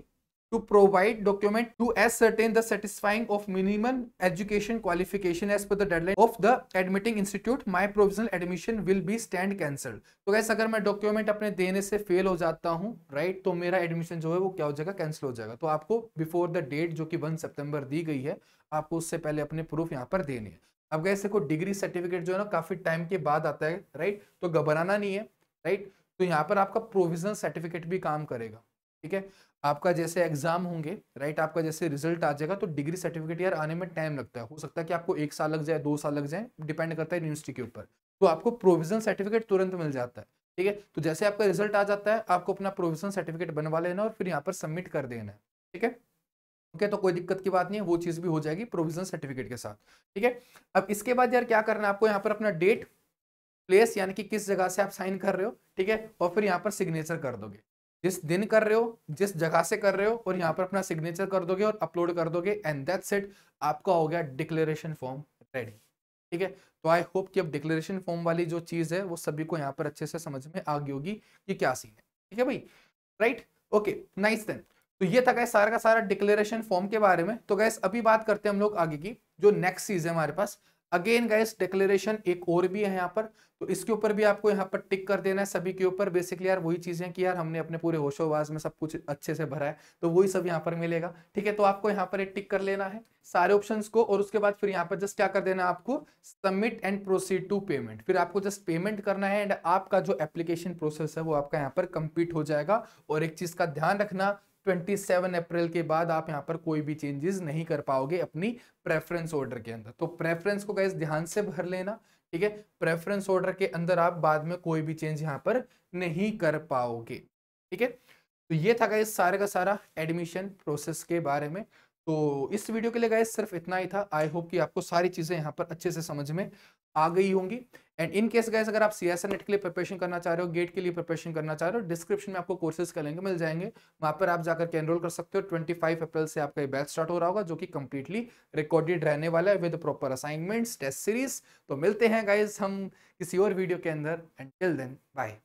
to provide document to ascertain the satisfying of minimum education qualification as per the deadline of the admitting institute my provisional admission will be stand cancelled तो गैस अगर मैं डॉक्यूमेंट अपने देने से फेल हो जाता हूँ राइट तो मेरा एडमिशन जो है वो क्या हो जाएगा कैंसिल हो जाएगा तो आपको बिफोर द डेट जो कि वन सितंबर दी गई है आपको उससे पहले अपने प्रूफ यहाँ पर देने हैं अब कैसे देखो डिग्री सर्टिफिकेट जो है ना काफी टाइम के बाद आता है राइट तो घबराना नहीं है राइट तो यहाँ पर आपका प्रोविजनल सर्टिफिकेट भी काम करेगा ठीक है आपका जैसे एग्जाम होंगे राइट आपका जैसे रिजल्ट आ जाएगा तो डिग्री सर्टिफिकेट यार आने में टाइम लगता है हो सकता है कि आपको एक साल लग जाए दो साल लग जाए डिपेंड करता है यूनिवर्सिटी के ऊपर तो आपको प्रोविजन सर्टिफिकेट तुरंत मिल जाता है ठीक है तो जैसे आपका रिजल्ट आ जाता है आपको अपना प्रोविजन सर्टिफिकेट बनवा लेना और फिर यहाँ पर सबमिट कर देना है ठीक है ओके तो कोई दिक्कत की बात नहीं है वो चीज़ भी हो जाएगी प्रोविजन सर्टिफिकेट के साथ ठीक है अब इसके बाद यार क्या करना है आपको यहाँ पर अपना डेट प्लेस यानी कि किस जगह से आप साइन कर रहे हो ठीक है और फिर यहाँ पर सिग्नेचर कर दोगे जिस दिन कर रहे हो जिस जगह से कर रहे हो और यहाँ पर अपना सिग्नेचर कर दोगे और अपलोड कर दोगे एंड दैट सेट आपका हो गया डिक्लेरेशन फॉर्म रेडी ठीक है तो आई होप कि अब डिक्लेरेशन फॉर्म वाली जो चीज़ है वो सभी को यहाँ पर अच्छे से समझ में आ गई होगी कि क्या सीन है ठीक है भाई राइट ओके नाइस देन तो ये था गैस सारा का सारा डिक्लेरेशन फॉर्म के बारे में तो गैस अभी बात करते हैं हम लोग आगे की जो नेक्स्ट चीज़ है हमारे पास अगेन गाइस डिक्लेरेशन एक और भी है यहाँ पर तो इसके ऊपर भी आपको यहाँ पर टिक कर देना है सभी के ऊपर बेसिकली यार वही चीजें कि यार हमने अपने पूरे होशोबाज में सब कुछ अच्छे से भरा है तो वही सब यहाँ पर मिलेगा ठीक है तो आपको यहाँ पर एक टिक कर लेना है सारे ऑप्शन को और उसके बाद फिर यहाँ पर जस्ट क्या कर देना है आपको submit and proceed to payment फिर आपको जस्ट पेमेंट करना है एंड आपका जो एप्लीकेशन प्रोसेस है वो आपका यहाँ पर कंप्लीट हो जाएगा और एक चीज का ध्यान रखना 27 अप्रैल के बाद आप यहाँ पर कोई भी चेंजेस नहीं कर पाओगे अपनी प्रेफरेंस ऑर्डर के अंदर तो प्रेफरेंस को गैस ध्यान से भर लेना ठीक है प्रेफरेंस ऑर्डर के अंदर आप बाद में कोई भी चेंज यहाँ पर नहीं कर पाओगे ठीक है तो ये था गाइस सारे का सारा एडमिशन प्रोसेस के बारे में तो इस वीडियो के लिए गाइस सिर्फ इतना ही था आई होप कि आपको सारी चीज़ें यहाँ पर अच्छे से समझ में आ गई होंगी एंड इन केस गैस अगर आप सी एस के लिए प्रिपरेशन करना चाह रहे हो गेट के लिए प्रिपरेशन करना चाह रहे हो डिस्क्रिप्शन में आपको कोर्सेज का लिंक मिल जाएंगे वहाँ पर आप जाकर के एनरोल कर सकते हो ट्वेंटी फाइव अप्रैल से आपका बैच स्टार्ट हो रहा होगा जो कि कंप्लीटली रिकॉर्डेड रहने वाला है with proper assignments test series तो मिलते हैं गाइज हम किसी और वीडियो के अंदर एंड टिल देन बाय